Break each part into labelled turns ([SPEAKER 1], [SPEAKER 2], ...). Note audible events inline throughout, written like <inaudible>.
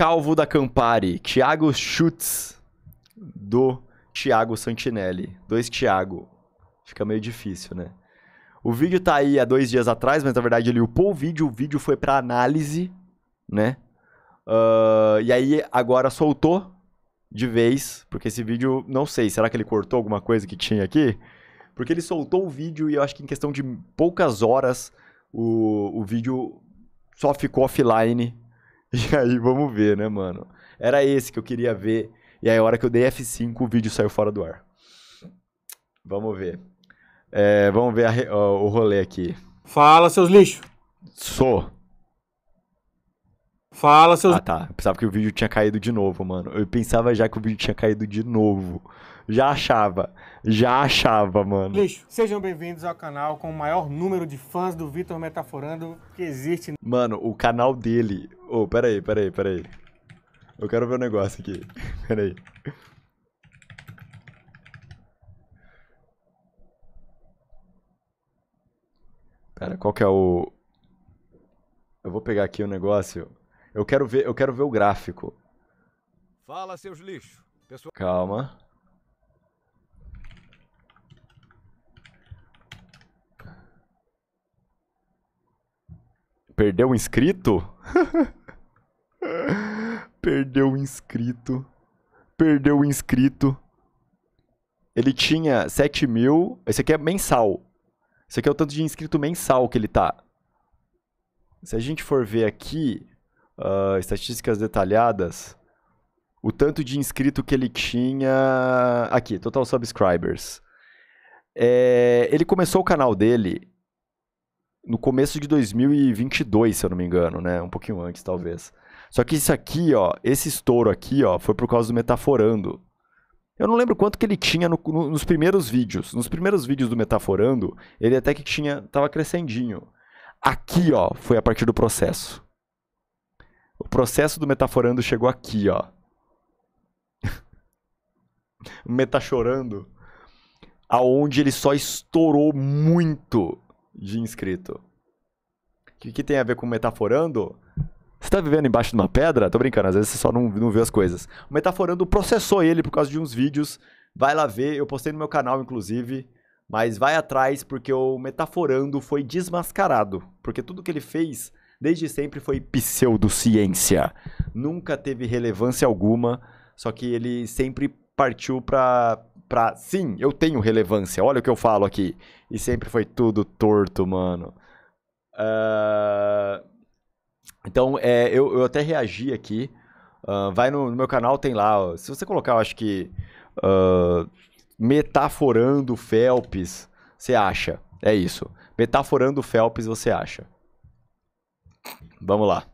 [SPEAKER 1] Calvo da Campari, Thiago Schutz do Thiago Santinelli. Dois Thiago. Fica meio difícil, né? O vídeo tá aí há dois dias atrás, mas na verdade ele upou o vídeo, o vídeo foi para análise, né? Uh, e aí agora soltou de vez, porque esse vídeo, não sei, será que ele cortou alguma coisa que tinha aqui? Porque ele soltou o vídeo e eu acho que em questão de poucas horas o, o vídeo só ficou offline <laughs> E aí vamos ver, né, mano? Era esse que eu queria ver. E aí, a hora que eu dei F5, o vídeo saiu fora do ar. Vamos ver. É, vamos ver a, o, o rolê aqui. Fala, seus lixos. Sou. Fala, seus. Ah, tá. Eu pensava que o vídeo tinha caído de novo, mano. Eu pensava já que o vídeo tinha caído de novo. Já achava. Já achava, mano. Lixo,
[SPEAKER 2] sejam bem-vindos ao canal com o maior número de fãs do Vitor Metaforando
[SPEAKER 1] que existe. Mano, o canal dele. Ô, oh, peraí, peraí, peraí. Eu quero ver um negócio aqui. <laughs> Peraí. Pera, qual que é o. Eu vou pegar aqui o um negócio. Eu quero ver, eu quero ver o gráfico.
[SPEAKER 3] Fala, seus lixos. Pessoal...
[SPEAKER 1] Calma. Perdeu um inscrito? <laughs> Perdeu um inscrito. Perdeu um inscrito. Ele tinha 7 mil. Esse aqui é mensal. Esse aqui é o tanto de inscrito mensal que ele tá. Se a gente for ver aqui, uh, estatísticas detalhadas, o tanto de inscrito que ele tinha. Aqui, total subscribers. É, ele começou o canal dele no começo de 2022, se eu não me engano, né? Um pouquinho antes, talvez. Só que isso aqui, ó, esse estouro aqui, ó, foi por causa do Metaforando. Eu não lembro quanto que ele tinha no, no, nos primeiros vídeos. Nos primeiros vídeos do Metaforando, ele até que tinha, tava crescendinho. Aqui, ó, foi a partir do processo. O processo do Metaforando chegou aqui, ó. o <laughs> Metachorando. Aonde ele só estourou muito de inscrito. O que, que tem a ver com metaforando? Você tá vivendo embaixo de uma pedra? Tô brincando, às vezes você só não, não vê as coisas. O Metaforando processou ele por causa de uns vídeos. Vai lá ver, eu postei no meu canal, inclusive. Mas vai atrás, porque o Metaforando foi desmascarado. Porque tudo que ele fez, desde sempre, foi pseudociência. Nunca teve relevância alguma, só que ele sempre partiu para pra. Sim, eu tenho relevância, olha o que eu falo aqui. E sempre foi tudo torto, mano. Uh... Então, é, eu, eu até reagi aqui. Uh, vai no, no, meu canal, tem lá. Ó, se você colocar, eu acho que. Uh, metaforando Phelps, você acha. É isso. Metaforando Phelps, você acha. Vamos lá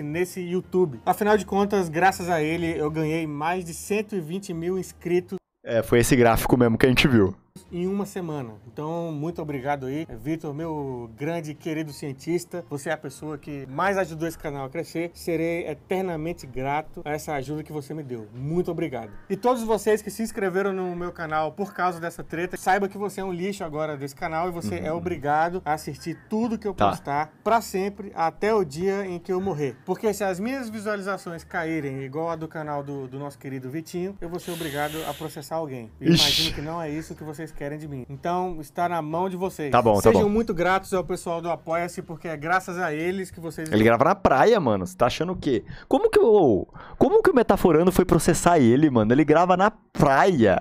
[SPEAKER 2] nesse YouTube. Afinal de contas, graças a ele, eu ganhei mais de 120 mil inscritos.
[SPEAKER 1] É, foi esse gráfico mesmo que a gente viu
[SPEAKER 2] em uma semana. Então, muito obrigado aí, é, Vitor, meu grande querido cientista. Você é a pessoa que mais ajudou esse canal a crescer. Serei eternamente grato a essa ajuda que você me deu. Muito obrigado. E todos vocês que se inscreveram no meu canal por causa dessa treta, saiba que você é um lixo agora desse canal e você é uhum. é obrigado a assistir tudo que eu tá. postar para sempre até o dia em que eu morrer. Porque se as minhas visualizações caírem igual a do canal do, do nosso querido Vitinho, eu vou ser obrigado a processar alguém. E imagino que não é isso que vocês vocês querem de mim. Então, está na mão de vocês. Tá bom, tá Sejam bom. Sejam muito gratos ao pessoal do Apoia-se, porque é graças a eles que vocês... Ele grava
[SPEAKER 1] na praia, mano. Você tá achando o quê? Como que o... Como que o Metaforando foi processar ele, mano? Ele grava na praia.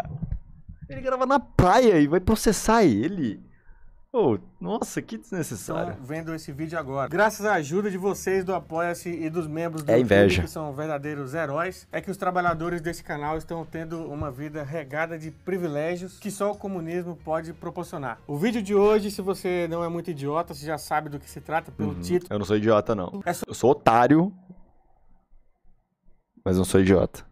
[SPEAKER 1] Ele grava na praia e vai processar ele. Oh,
[SPEAKER 2] nossa, que desnecessário. Estão vendo esse vídeo agora. Graças à ajuda de vocês do Apoia-se e dos membros do é inveja. que são verdadeiros heróis, é que os trabalhadores desse canal estão tendo uma vida regada de privilégios que só o comunismo pode proporcionar. O vídeo de hoje, se você não é muito idiota, você já sabe do que se trata pelo uhum.
[SPEAKER 1] título. Eu não sou idiota, não. É so... Eu sou otário, mas não sou idiota.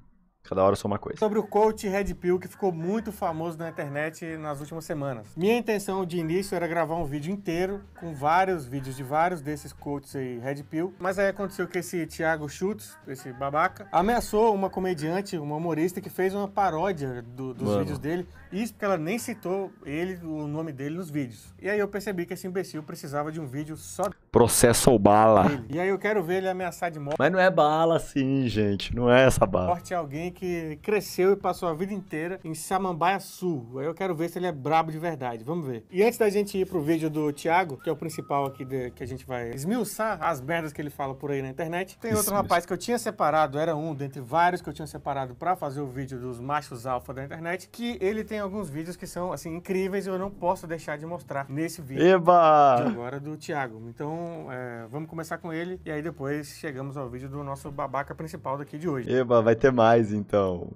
[SPEAKER 1] Cada hora sou uma coisa.
[SPEAKER 2] Sobre o coach Red Pill, que ficou muito famoso na internet nas últimas semanas. Minha intenção de início era gravar um vídeo inteiro, com vários vídeos de vários desses coaches aí, Red Pill. Mas aí aconteceu que esse Thiago Schultz, esse babaca, ameaçou uma comediante, uma humorista, que fez uma paródia do, dos Mano. vídeos dele. Isso porque ela nem citou ele, o nome dele nos vídeos. E aí eu percebi que esse imbecil precisava de um vídeo só.
[SPEAKER 1] Processo ou bala.
[SPEAKER 2] E aí eu quero ver ele ameaçar de morte. Mas
[SPEAKER 1] não é bala assim, gente. Não é essa bala. Morte
[SPEAKER 2] é alguém que cresceu e passou a vida inteira em Samambaia Sul. Aí eu quero ver se ele é brabo de verdade. Vamos ver. E antes da gente ir pro vídeo do Thiago, que é o principal aqui de, que a gente vai esmiuçar as merdas que ele fala por aí na internet, tem outro rapaz que eu tinha separado, era um dentre vários que eu tinha separado para fazer o vídeo dos machos alfa da internet, que ele tem alguns vídeos que são assim incríveis e eu não posso deixar de mostrar nesse vídeo. Eba! De agora do Thiago. Então, é, vamos começar com ele e aí depois chegamos ao vídeo do nosso babaca principal daqui de hoje.
[SPEAKER 1] Eba, vai ter mais então então.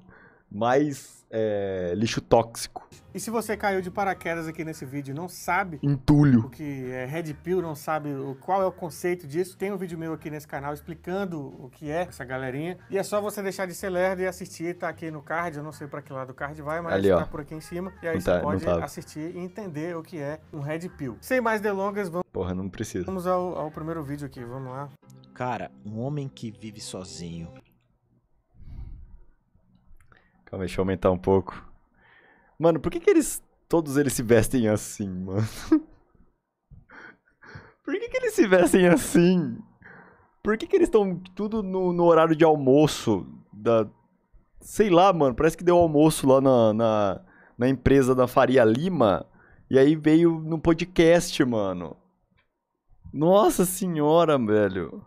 [SPEAKER 1] Mais é, lixo tóxico.
[SPEAKER 2] E se você caiu de paraquedas aqui nesse vídeo e não sabe entulho o que é Red Pill, não sabe o, qual é o conceito disso, tem um vídeo meu aqui nesse canal explicando o que é essa galerinha. E é só você deixar de ser lerdo e assistir, tá aqui no card, eu não sei para que lado o card vai, mas Ali, tá por aqui em cima. E aí não você tá, pode tá. assistir e entender o que é um Red Pill. Sem mais delongas, vamos...
[SPEAKER 1] Porra, não precisa.
[SPEAKER 4] Vamos ao, ao primeiro vídeo aqui, vamos lá. Cara, um homem que vive sozinho,
[SPEAKER 1] Calma deixa eu aumentar um pouco. Mano, por que que eles... Todos eles se vestem assim, mano? <laughs>
[SPEAKER 2] Por que que eles se vestem
[SPEAKER 1] assim? Por que que eles estão tudo no, no, horário de almoço da... Sei lá, mano, parece que deu almoço lá na, na, na empresa da Faria Lima. E aí veio no podcast, mano. Nossa senhora, velho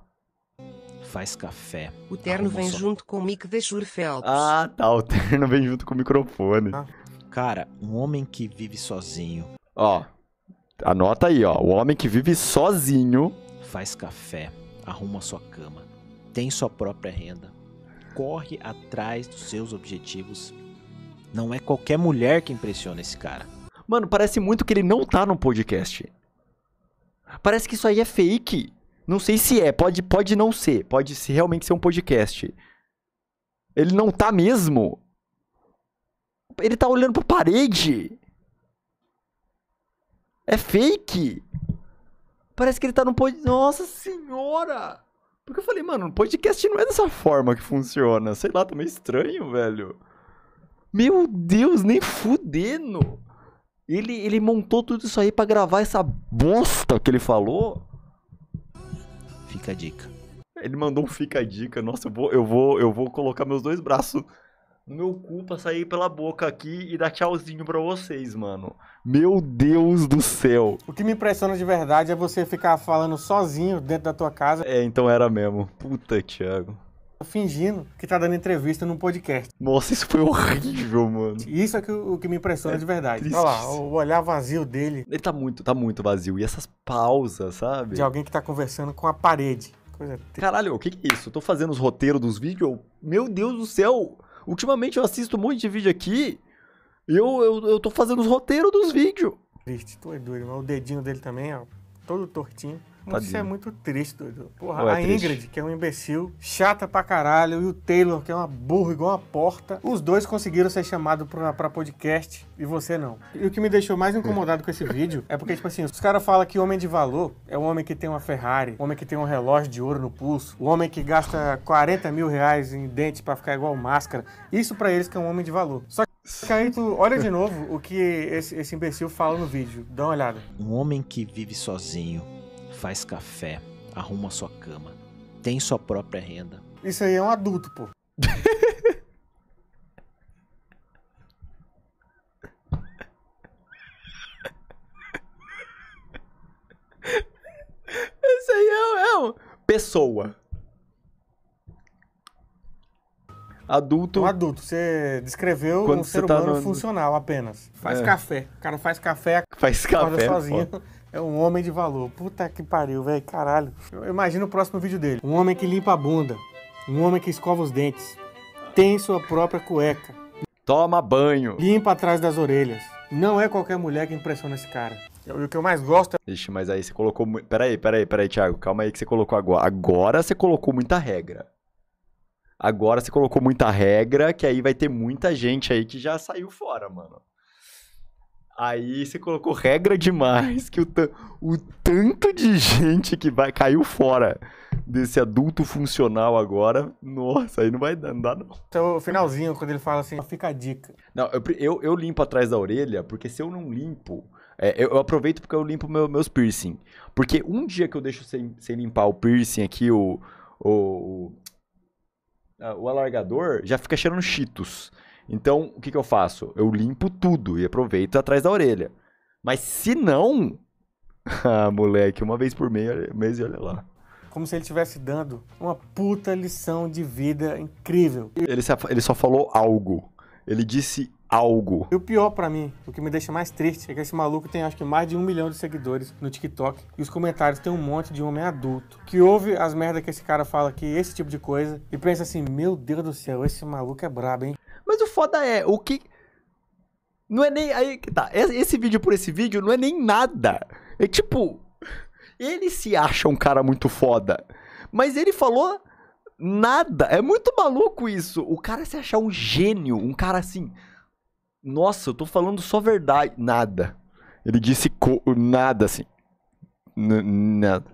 [SPEAKER 1] faz
[SPEAKER 4] café. O terno vem só. junto com o Mick de Ah, tá. O <laughs> terno vem junto com o microfone. Ah. Cara, um homem que vive sozinho. Ó, anota aí,
[SPEAKER 1] ó. O homem que vive sozinho.
[SPEAKER 4] Faz café, arruma sua cama, tem sua própria renda, corre atrás dos seus objetivos. Não é qualquer mulher que impressiona esse cara. Mano, parece muito que ele não tá no podcast.
[SPEAKER 1] Parece que isso aí é fake. Não sei se é, pode, pode não ser, pode ser, realmente ser um podcast. Ele não tá mesmo. Ele tá olhando pra parede. É fake. Parece que ele tá num podcast. Nossa senhora! Porque eu falei, mano, podcast não é dessa forma que funciona. Sei lá, tá meio estranho, velho. Meu Deus, nem fudendo. Ele, ele montou tudo isso aí para gravar essa bosta que ele falou. Fica a dica. Ele mandou um fica a dica. Nossa, eu vou, eu vou, eu vou colocar meus dois braços no meu cu pra sair pela boca aqui e dar tchauzinho pra vocês, mano. Meu Deus do céu. O que me impressiona
[SPEAKER 2] de verdade é você ficar falando sozinho dentro da tua casa. É, então era mesmo. Puta, Thiago fingindo que tá dando entrevista num podcast. Nossa, isso foi horrível, mano. Isso é que, o que me impressiona é de verdade. Olha lá,
[SPEAKER 1] o olhar vazio dele. Ele tá muito, tá muito vazio. E essas pausas, sabe? De alguém que tá conversando com a parede. Coisa Caralho, o que, que é isso? Eu tô fazendo os roteiros dos vídeos? Meu Deus do céu! Ultimamente eu assisto um monte de vídeo aqui
[SPEAKER 2] e eu, eu, eu tô fazendo os roteiros dos vídeos. Triste, tô é doido, mas o dedinho dele também, ó, todo tortinho. Tadinho. Isso é muito triste, doido. Porra, é a triste. Ingrid, que é um imbecil, chata pra caralho, e o Taylor, que é uma burra igual uma porta. Os dois conseguiram ser chamados pra, pra podcast e você não. E o que me deixou mais incomodado com esse vídeo é porque, tipo assim, os caras falam que homem de valor é o homem que tem uma Ferrari, o homem que tem um relógio de ouro no pulso, o homem que gasta 40 mil reais em dentes para ficar igual máscara. Isso para eles que é um homem de valor. Só que Caíto, olha de novo o que esse, esse imbecil fala no vídeo. Dá uma olhada.
[SPEAKER 4] Um homem que vive sozinho faz café, arruma sua cama, tem sua própria renda.
[SPEAKER 2] Isso aí é um adulto, pô. <laughs>
[SPEAKER 1] Isso aí é, um, é um...
[SPEAKER 2] pessoa. Adulto. Um adulto. Você descreveu Quando um ser tá humano no... funcional apenas. Faz é. café. O cara faz café, faz café sozinho. Pô. É um homem de valor. Puta que pariu, velho. Caralho. Eu imagino o próximo vídeo dele. Um homem que limpa a bunda. Um homem que escova os dentes. Tem sua própria cueca. Toma banho. Limpa atrás das orelhas. Não é qualquer mulher que impressiona esse cara. o que eu mais gosto é. Ixi,
[SPEAKER 1] mas aí você colocou. Peraí, peraí, peraí, Thiago. Calma aí que você colocou agora. Agora você colocou muita regra. Agora você colocou muita regra, que aí vai ter muita gente aí que já saiu fora, mano. Aí você colocou regra demais que o, o tanto de gente que vai caiu fora desse adulto funcional agora, nossa, aí não vai dar, não dá não.
[SPEAKER 2] Então, o finalzinho, quando ele fala assim, fica a dica.
[SPEAKER 1] Não, eu, eu, eu limpo atrás da orelha, porque se eu não limpo, é, eu, eu, aproveito porque eu limpo meu, meus piercing. Porque um dia que eu deixo sem, sem limpar o piercing aqui, o, o, o, o alargador, já fica cheirando cheetos. Então, o que, que eu faço? Eu limpo tudo e aproveito atrás da orelha. Mas se não, <laughs> ah, moleque, uma vez por mês e olha lá.
[SPEAKER 2] Como se ele estivesse dando uma puta lição de vida incrível.
[SPEAKER 1] ele só falou algo. Ele disse algo. E
[SPEAKER 2] o pior para mim, o que me deixa mais triste, é que esse maluco tem acho que mais de um milhão de seguidores no TikTok e os comentários tem um monte de homem adulto que ouve as merdas que esse cara fala aqui, esse tipo de coisa, e pensa assim: meu Deus do céu, esse maluco é brabo, hein? Mas o foda é, o que. Não é nem. Aí que tá. Esse vídeo por esse vídeo não é nem nada. É tipo.
[SPEAKER 1] Ele se acha um cara muito foda. Mas ele falou nada. É muito maluco isso. O cara se achar um gênio. Um cara assim nossa, eu tô falando só verdade. Nada. Ele disse nada assim. N nada.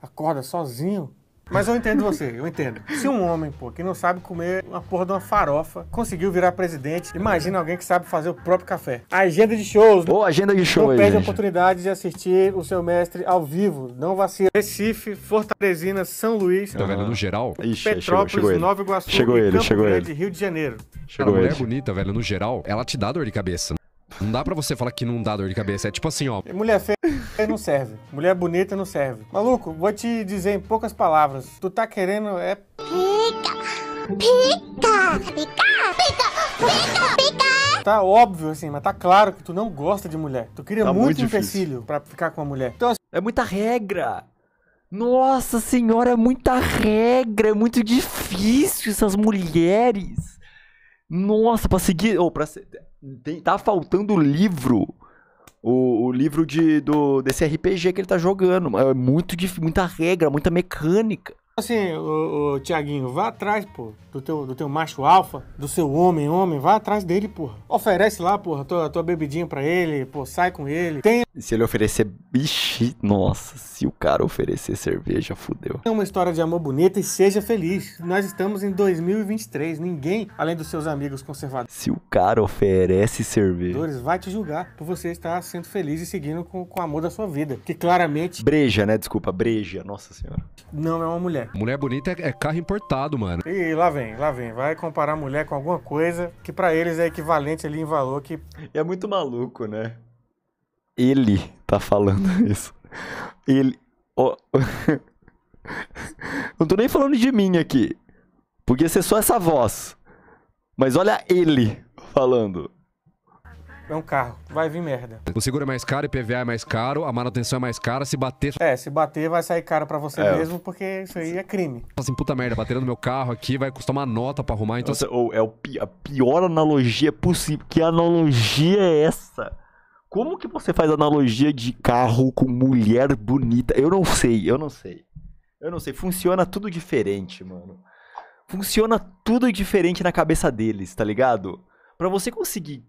[SPEAKER 2] Acorda sozinho? Mas eu entendo você, eu entendo. Se um homem, pô, que não sabe comer uma porra de uma farofa, conseguiu virar presidente, imagina alguém que sabe fazer o próprio café. A agenda de shows. Boa agenda de shows. Não perde a oportunidade de assistir o seu mestre ao vivo. Não vacila. Recife, Fortalezina, São Luís. Tá vendo? No geral. Ixi, Petrópolis, chegou, chegou Nova Iguaçu. Chegou ele, Campo chegou Grande, ele. Rio de Janeiro. Chegou Cara, ele. mulher
[SPEAKER 3] bonita, velho, no geral, ela te dá dor de cabeça. Né? Não dá pra você falar que não dá dor de cabeça. É tipo assim, ó.
[SPEAKER 2] Mulher feia não serve. Mulher bonita não serve. Maluco, vou te dizer em poucas palavras. Tu tá querendo é. Pica! Pica! Pica! Pica! Pica! Pica! Tá óbvio, assim, mas tá claro que tu não gosta de mulher. Tu queria tá muito, muito empecilho pra ficar com uma mulher. Então, assim... É muita regra! Nossa
[SPEAKER 1] senhora, é muita regra! É muito difícil essas mulheres! Nossa, pra seguir. Ou oh, pra. Tem, tá faltando livro. O, o, livro de, do, desse RPG que ele
[SPEAKER 2] tá jogando. É muito difícil, muita regra, muita mecânica assim, o, o Tiaguinho, vá atrás, pô, do teu, do teu macho alfa, do seu homem, homem, vá atrás dele, porra. Oferece lá, porra, tua, tua bebidinha pra ele, pô, sai com ele. Tem...
[SPEAKER 1] Se ele oferecer bicho nossa, se o cara oferecer cerveja, fudeu.
[SPEAKER 2] É uma história de amor bonita e seja feliz. Nós estamos em 2023, ninguém, além dos seus amigos conservadores. Se
[SPEAKER 1] o cara oferece cerveja,
[SPEAKER 2] vai te julgar por você estar sendo feliz e seguindo com, com o amor da sua vida, que claramente...
[SPEAKER 1] Breja, né? Desculpa, breja, nossa senhora.
[SPEAKER 3] Não é uma mulher. Mulher bonita é, é carro importado,
[SPEAKER 1] mano.
[SPEAKER 2] E lá vem, lá vem. Vai comparar mulher com alguma coisa que para eles é equivalente ali em valor que. É muito maluco, né?
[SPEAKER 1] Ele tá falando <laughs> isso. Ele. Oh. <laughs> Não tô nem falando de mim aqui.
[SPEAKER 3] Podia ser é só essa voz. Mas olha ele falando
[SPEAKER 2] é um carro, vai vir merda.
[SPEAKER 3] O seguro é mais caro, IPVA é mais caro, a manutenção é mais cara, se bater... É, se bater vai sair caro para você é. mesmo,
[SPEAKER 2] porque isso aí é crime.
[SPEAKER 3] Assim, puta merda, bater no meu carro aqui, vai custar uma nota para arrumar, então... Nossa, é a pior analogia possível. Que
[SPEAKER 1] analogia é essa? Como que você faz analogia de carro com mulher bonita? Eu não sei, eu não sei. Eu não sei, funciona tudo diferente, mano. Funciona tudo diferente na cabeça deles, tá ligado? Para você conseguir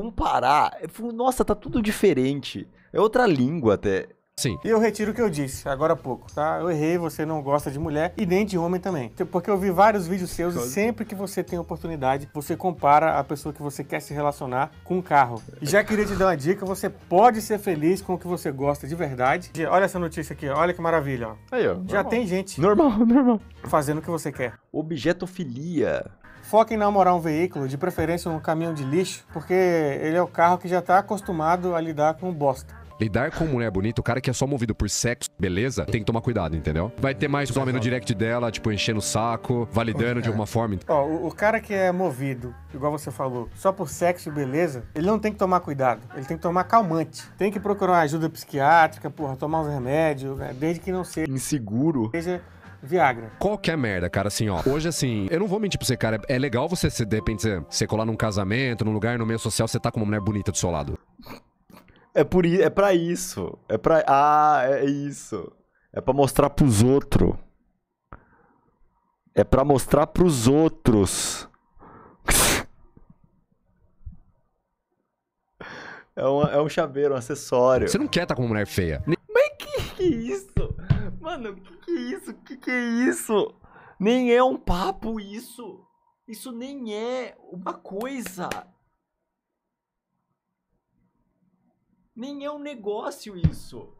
[SPEAKER 2] comparar. Nossa, tá tudo diferente. É outra língua até. Sim. E eu retiro o que eu disse agora há pouco, tá? Eu errei, você não gosta de mulher e nem de homem também. Tipo, porque eu vi vários vídeos seus e sempre que você tem oportunidade, você compara a pessoa que você quer se relacionar com um carro. E já queria te dar uma dica: você pode ser feliz com o que você gosta de verdade. Olha essa notícia aqui, olha que maravilha, ó. Aí, ó. Já normal. tem gente. Normal, <laughs> normal. Fazendo o que você quer. Objetofilia. Foque em namorar um veículo, de preferência um caminhão de lixo, porque ele é o carro que já está acostumado a lidar com bosta.
[SPEAKER 3] Lidar com mulher bonita, o cara que é só movido por sexo, beleza, tem que tomar cuidado, entendeu? Vai ter mais homem no direct dela, tipo, enchendo o saco, validando de alguma forma.
[SPEAKER 2] Ó, o, o cara que é movido, igual você falou, só por sexo e beleza, ele não tem que tomar cuidado. Ele tem que tomar calmante. Tem que procurar uma ajuda psiquiátrica, porra, tomar uns remédios, né? desde que não seja. Inseguro. Seja Viagra.
[SPEAKER 3] Qualquer merda, cara, assim, ó. Hoje, assim, eu não vou mentir pra você, cara. É legal você, se, de repente, você, você colar num casamento, num lugar, no meio social, você tá com uma mulher bonita do seu lado.
[SPEAKER 1] É por é para isso. É para Ah, é isso. É para é mostrar pros outros. <laughs>
[SPEAKER 3] É para mostrar pros outros.
[SPEAKER 1] é, é um chaveiro, um acessório. Você
[SPEAKER 3] não quer estar tá com uma mulher feia.
[SPEAKER 1] Mas que, que é isso? Mano, que que é isso? Que que é isso? Nem é um papo isso. Isso nem é uma coisa. Nem é um negócio isso.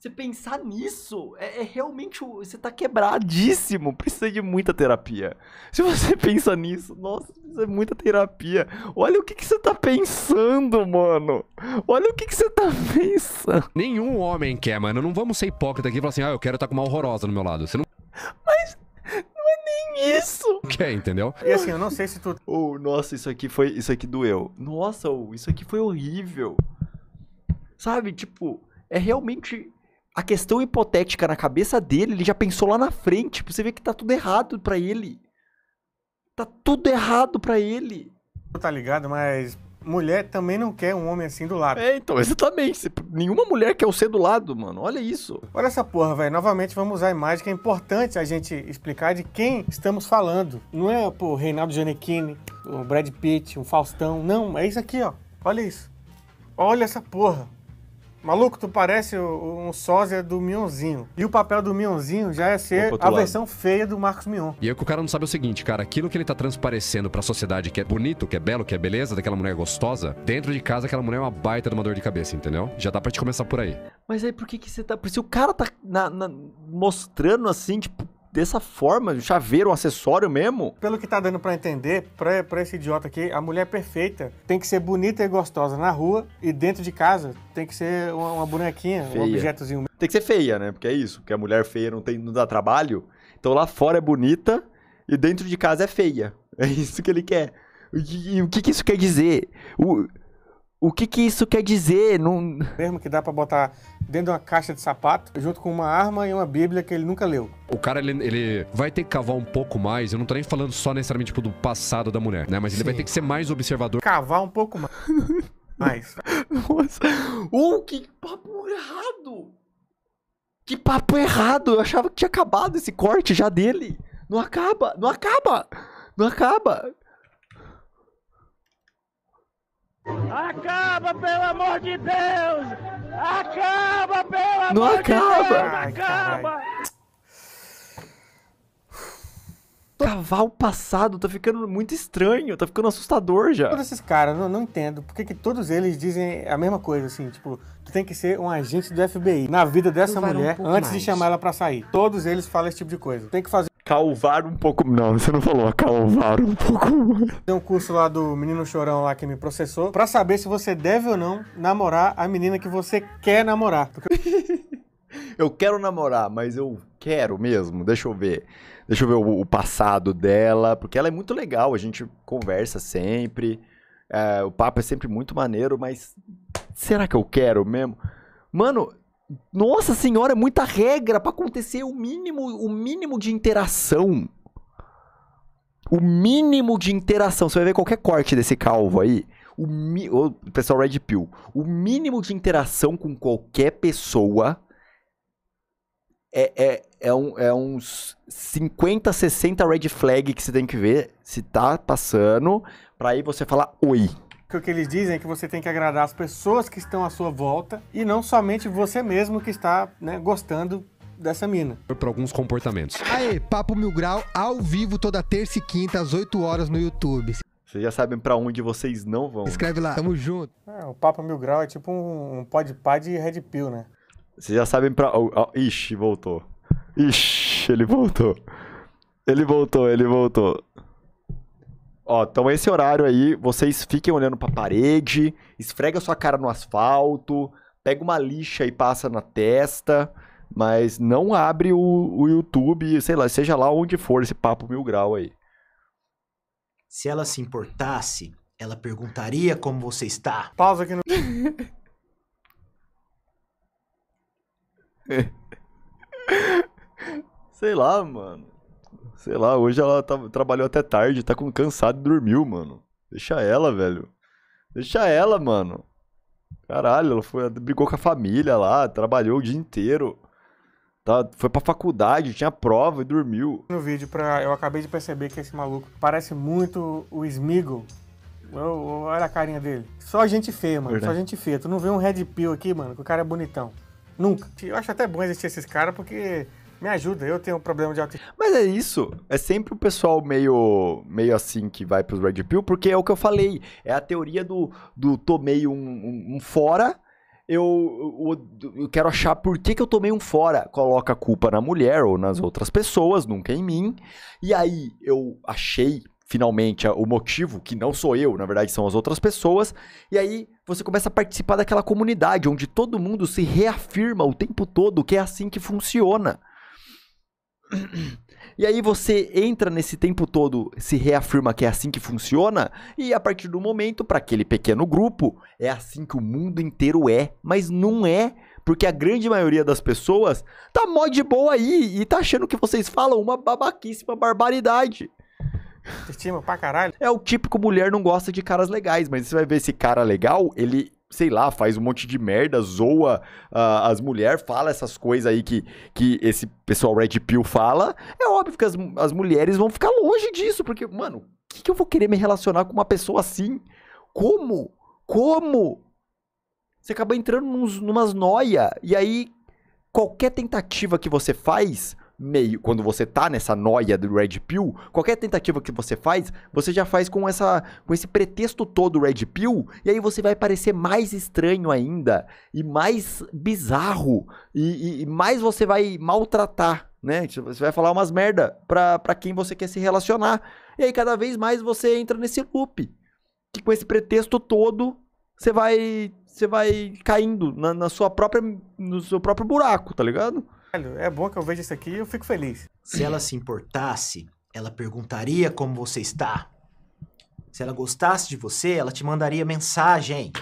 [SPEAKER 1] Você pensar nisso é, é realmente. Você tá quebradíssimo. Precisa de muita terapia. Se você <laughs> pensa nisso, nossa, precisa de muita terapia. Olha o que, que você tá pensando, mano. Olha o que, que você tá <laughs> pensando.
[SPEAKER 3] Nenhum homem quer, mano. Não vamos ser hipócrita aqui e falar assim, ah, eu quero estar tá com uma horrorosa no meu lado. Você não. Mas é isso? Que é, entendeu?
[SPEAKER 4] E assim, eu
[SPEAKER 1] não sei se tu. <laughs> Oh, nossa, isso aqui foi. Isso aqui doeu. Nossa, oh, isso aqui foi horrível. Sabe, tipo, é realmente a questão hipotética na cabeça dele, ele já pensou lá na frente. Tipo, você vê que tá tudo errado
[SPEAKER 2] para ele. Tá tudo errado para ele. Tá ligado, mas mulher também não quer um homem assim do lado. É, então, exatamente. Nenhuma mulher quer o ser do lado, mano. Olha isso. Olha essa porra, velho. Novamente vamos usar a imagem que é importante a gente explicar de quem estamos falando. Não é, pô, Reinaldo Giannichini, o Brad Pitt, o Faustão. Não, é isso aqui, ó. Olha isso. Olha essa porra. Maluco, tu parece um sósia do Mionzinho. E o papel do Mionzinho já é ser a lado. versão feia do Marcos Mion.
[SPEAKER 3] E o é que o cara não sabe o seguinte, cara. Aquilo que ele tá transparecendo pra sociedade que é bonito, que é belo, que é beleza, daquela mulher gostosa, dentro de casa aquela mulher é uma baita de uma dor de cabeça, entendeu? Já dá pra te começar por aí.
[SPEAKER 2] Mas aí
[SPEAKER 1] por que que você tá... Se o cara tá na, na, mostrando assim, tipo dessa forma, um chaveiro, um acessório mesmo.
[SPEAKER 2] Pelo que tá dando para entender, pra, pra esse idiota aqui, a mulher perfeita tem que ser bonita e gostosa na rua e dentro de casa tem que ser uma, uma bonequinha, feia. um
[SPEAKER 1] objetozinho. Tem que ser feia, né? Porque é isso, porque a mulher feia não, tem, não dá trabalho. Então lá fora é bonita e dentro de casa é feia. <laughs> É isso que ele quer. E, e o que, que isso quer dizer?
[SPEAKER 2] O, o que, que isso quer dizer? Não... Mesmo que dá para botar dentro de uma caixa de sapato, junto com uma arma e uma bíblia que ele nunca leu.
[SPEAKER 3] O cara, ele, ele vai ter que cavar um pouco mais. Eu não tô nem falando só necessariamente tipo, do passado da mulher, né? Mas ele Sim. vai ter que ser mais observador. Cavar
[SPEAKER 2] um pouco mais.
[SPEAKER 3] <laughs> mais.
[SPEAKER 2] Nossa. Oh, que papo errado!
[SPEAKER 1] Que papo errado! Eu achava que tinha acabado esse corte já dele. Não acaba, não acaba, não acaba.
[SPEAKER 4] Acaba, pelo amor de Deus! Acaba, pelo amor não de acaba. Acaba!
[SPEAKER 2] cavar o passado, tá ficando muito estranho, tá ficando assustador já. Todos esses caras, não, não entendo, por que todos eles dizem a mesma coisa, assim, tipo, tu tem que ser um agente do FBI na vida dessa mulher um antes mais. de chamar ela para sair. Todos eles falam esse tipo de coisa. Tem que fazer calvar um pouco.
[SPEAKER 1] Não, você não falou Calvar um
[SPEAKER 2] pouco. Tem um curso lá do menino chorão lá que me processou para saber se você deve ou não namorar a menina que você quer namorar. Porque... <laughs>
[SPEAKER 1] eu quero namorar, mas eu quero mesmo. Deixa eu ver. Deixa eu ver o, o passado dela, porque ela é muito legal, a gente conversa sempre. É, o papo é sempre muito maneiro, mas será que eu quero mesmo? Mano, nossa senhora, é muita regra para acontecer o mínimo, o mínimo de interação. O mínimo de interação. Você vai ver qualquer corte desse calvo aí. O, mi... o pessoal Red Pill. O mínimo de interação com qualquer pessoa é, é, é, um, é uns 50, 60 red flag que você tem que ver se tá passando, para aí você falar oi.
[SPEAKER 2] O que eles dizem é que você tem que agradar as pessoas que estão à sua volta e não somente você mesmo que está né, gostando dessa mina.
[SPEAKER 3] por alguns comportamentos.
[SPEAKER 2] Aê, Papo Mil Grau ao vivo toda terça e quinta às 8 horas no YouTube. Vocês já sabem para onde vocês não vão. Escreve lá, tamo junto. É, o Papo Mil Grau é tipo um, um pod pá de Red Pill, né?
[SPEAKER 1] Vocês já sabem pra. Oh, oh, ixi, voltou. Ixi, ele voltou. Ele voltou, ele voltou. Ó, então esse horário aí, vocês fiquem olhando pra parede, esfrega sua cara no asfalto, pega uma lixa e passa na testa, mas não abre o, o YouTube, sei lá, seja lá onde for esse
[SPEAKER 4] papo mil grau aí. Se ela se importasse, ela perguntaria como você está. Pausa aqui no. <laughs>
[SPEAKER 1] <laughs>
[SPEAKER 4] Sei lá, mano. Sei
[SPEAKER 1] lá, hoje ela tá, trabalhou até tarde, tá com cansado e dormiu, mano. Deixa ela, velho. Deixa ela, mano. Caralho, ela foi, brigou com a família lá, trabalhou o dia inteiro. Tá, foi pra faculdade, tinha prova e dormiu.
[SPEAKER 2] No vídeo, pra, eu acabei de perceber que esse maluco parece muito o Smiggle. Olha a carinha dele. Só gente feia, mano. Verdade. Só gente feia. Tu não vê um red pill aqui, mano, que o cara é bonitão. Nunca. Eu acho até bom existir esses caras, porque me ajuda, eu tenho um problema de autoestima. Mas é isso, é
[SPEAKER 1] sempre o pessoal meio, meio assim que vai pros Red Pill, porque é o que eu falei, é a teoria do, do tomei um, um, um fora, eu, eu, eu, quero achar por que, que eu tomei um fora. Coloca a culpa na mulher ou nas uhum. outras pessoas, nunca em mim. E aí eu achei finalmente o motivo, que não sou eu, na verdade são as outras pessoas, e aí você começa a participar daquela comunidade onde todo mundo se reafirma o tempo todo que é assim que funciona. E aí você entra nesse tempo todo, se reafirma que é assim que funciona, e a partir do momento, para aquele pequeno grupo, é assim que o mundo inteiro é, mas não é, porque a grande maioria das pessoas tá mó de boa aí e tá achando que vocês falam uma babaquíssima barbaridade pra caralho. É o típico mulher não gosta de caras legais, mas você vai ver esse cara legal, ele sei lá, faz um monte de merda, zoa uh, as mulheres, fala essas coisas aí que, que esse pessoal Red Pill fala, é óbvio que as, as mulheres vão ficar longe disso, porque, mano, o que, que eu vou querer me relacionar com uma pessoa assim? Como? Como? Você acaba entrando nos, numas noia, e aí qualquer tentativa que você faz meio. Quando você tá nessa noia do Red Pill, qualquer tentativa que você faz, você já faz com, essa, com esse pretexto todo Red Pill, e aí você vai parecer mais estranho ainda, e mais bizarro, e, e, e mais você vai maltratar, né? Tipo, você vai falar umas merda pra, pra quem você quer se relacionar. E aí cada vez mais você entra nesse loop. Que com esse pretexto todo, você vai. Você vai caindo na, na sua própria, no seu próprio buraco, tá ligado?
[SPEAKER 4] é bom que eu veja isso aqui eu fico feliz. Se ela se importasse, ela perguntaria como você está. Se ela gostasse de você, ela te mandaria mensagem.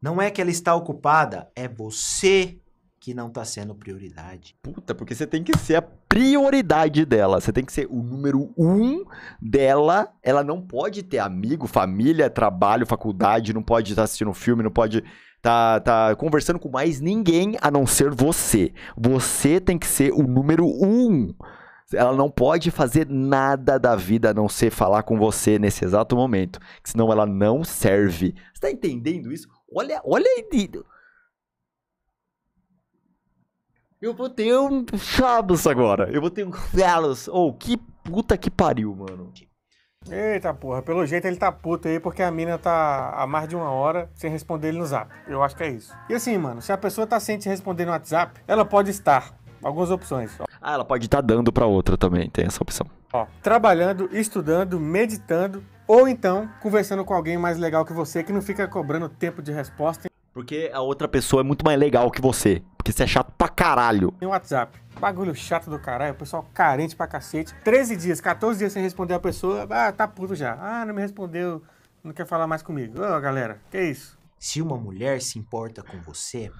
[SPEAKER 4] Não é que ela está ocupada, é você que não tá sendo prioridade. Puta,
[SPEAKER 1] porque você tem que ser a prioridade dela. Você tem que ser o número um dela. Ela não pode ter amigo, família, trabalho, faculdade, não pode estar assistindo filme, não pode tá, tá conversando com mais ninguém a não ser você. Você tem que ser o número um. Ela não pode fazer nada da vida a não ser falar com você nesse exato momento. Senão ela não serve. Você tá entendendo isso? Olha, olha aí. Eu vou ter um Chabos agora. Eu vou ter um Velos. <laughs> Oh, que puta que pariu, mano.
[SPEAKER 2] Eita porra, pelo jeito ele tá puto aí porque a mina tá há mais de uma hora sem responder ele no zap. Eu acho que é isso. E assim, mano, se a pessoa tá sem te responder no WhatsApp, ela pode estar. Algumas opções.
[SPEAKER 1] Ah, ela pode estar tá dando pra outra também, tem essa opção.
[SPEAKER 2] Ó, trabalhando, estudando, meditando, ou então conversando com alguém mais legal que você que não fica cobrando tempo de resposta.
[SPEAKER 1] Porque a outra pessoa é muito mais legal que você. Porque você é chato pra caralho.
[SPEAKER 2] Tem WhatsApp. Bagulho chato do caralho, o pessoal carente pra cacete. 13 dias, 14 dias sem responder a pessoa, ah, tá puto já. Ah, não me respondeu, não quer falar mais comigo. Ô,
[SPEAKER 4] oh, galera, que isso? Se uma mulher se importa com você,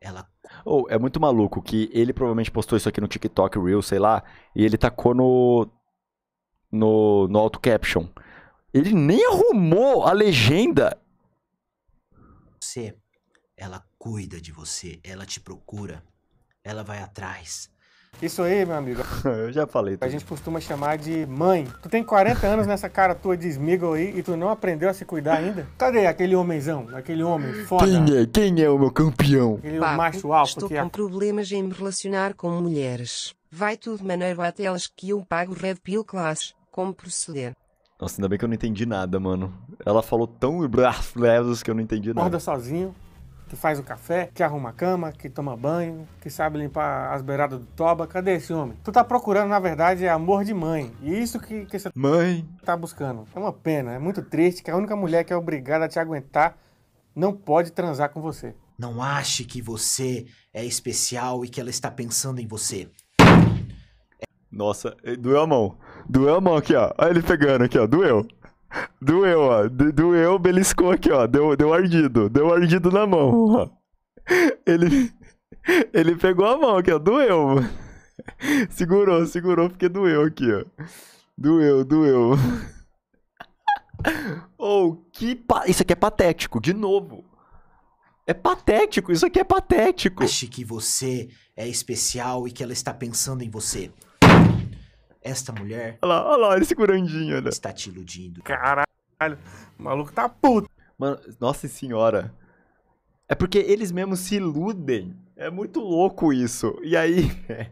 [SPEAKER 2] ela. Ou oh, é
[SPEAKER 1] muito maluco que ele provavelmente postou isso aqui no TikTok Reel, sei lá, e ele tacou no.
[SPEAKER 4] no, no auto caption. Ele nem arrumou a legenda. Você ela cuida de você, ela te procura, ela vai atrás.
[SPEAKER 2] Isso aí, meu amigo. <laughs> Eu já falei. Tudo. A gente costuma chamar de mãe. Tu tem 40 anos nessa cara tua de Smiggle aí e tu não aprendeu a se cuidar ainda? Cadê aquele homenzão? Aquele homem foda? Quem é,
[SPEAKER 1] quem é o meu campeão? Aquele Papo, macho alto
[SPEAKER 4] estou que é... com problemas em me relacionar com mulheres. Vai tudo maneiro até elas que eu pago Red Pill
[SPEAKER 2] Class. Como proceder?
[SPEAKER 1] Nossa, ainda bem que eu não entendi nada, mano. Ela falou tão que eu não entendi nada. Acorda
[SPEAKER 2] sozinho, que faz o café, que arruma a cama, que toma banho, que sabe limpar as beiradas do toba. Cadê esse homem? Tu tá procurando, na verdade, é amor de mãe. E isso que, que você mãe. tá buscando. É uma pena, é muito triste que a única mulher que é obrigada a te
[SPEAKER 4] aguentar não pode transar com você. Não ache que você é especial e que ela está pensando em você.
[SPEAKER 1] Nossa, eh, doeu a mão. Doeu a mão aqui, ó. Olha ele pegando aqui, ó. Doeu. Doeu, ó. Doeu, beliscou aqui, ó. Deu, deu ardido. Deu ardido na mão, ó. Ele, ele pegou a mão aqui, ó. Doeu. Segurou, segurou porque doeu aqui, ó. Doeu, doeu. Oh, que. Pa... Isso aqui é
[SPEAKER 4] patético, de novo. É patético, isso aqui é patético. Ache que você é especial e que ela está pensando em você. Esta mulher. Olha lá, olha lá, ele segurandinho, olha. Está te iludindo. Caralho, o maluco tá puto.
[SPEAKER 1] Mano, nossa senhora. É porque eles mesmos se iludem. É muito
[SPEAKER 2] louco isso. E aí, <laughs>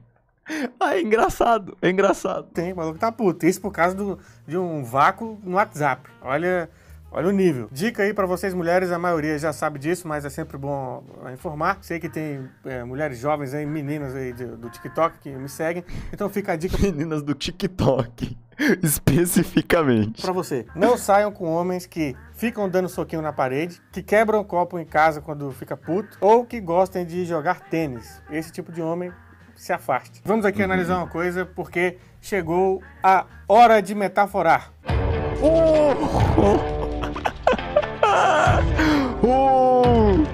[SPEAKER 2] Ah, é engraçado, é engraçado. Tem, maluco tá puto. Isso por causa do, de um vácuo no WhatsApp. Olha, Olha o nível. Dica aí para vocês mulheres, a maioria já sabe disso, mas é sempre bom eh, informar. Sei que tem é, mulheres jovens aí, meninas aí de, do TikTok que me seguem. Então fica a dica. <laughs> Meninas do TikTok,
[SPEAKER 1] <laughs> especificamente. Para
[SPEAKER 2] você. Não saiam com homens que ficam dando soquinho na parede, que quebram o copo em casa quando fica puto, ou que gostem de jogar tênis. Esse tipo de homem se afaste. Vamos aqui uhum. analisar uma coisa, porque chegou a hora de metaforar. Oh! oh! <laughs> Uh!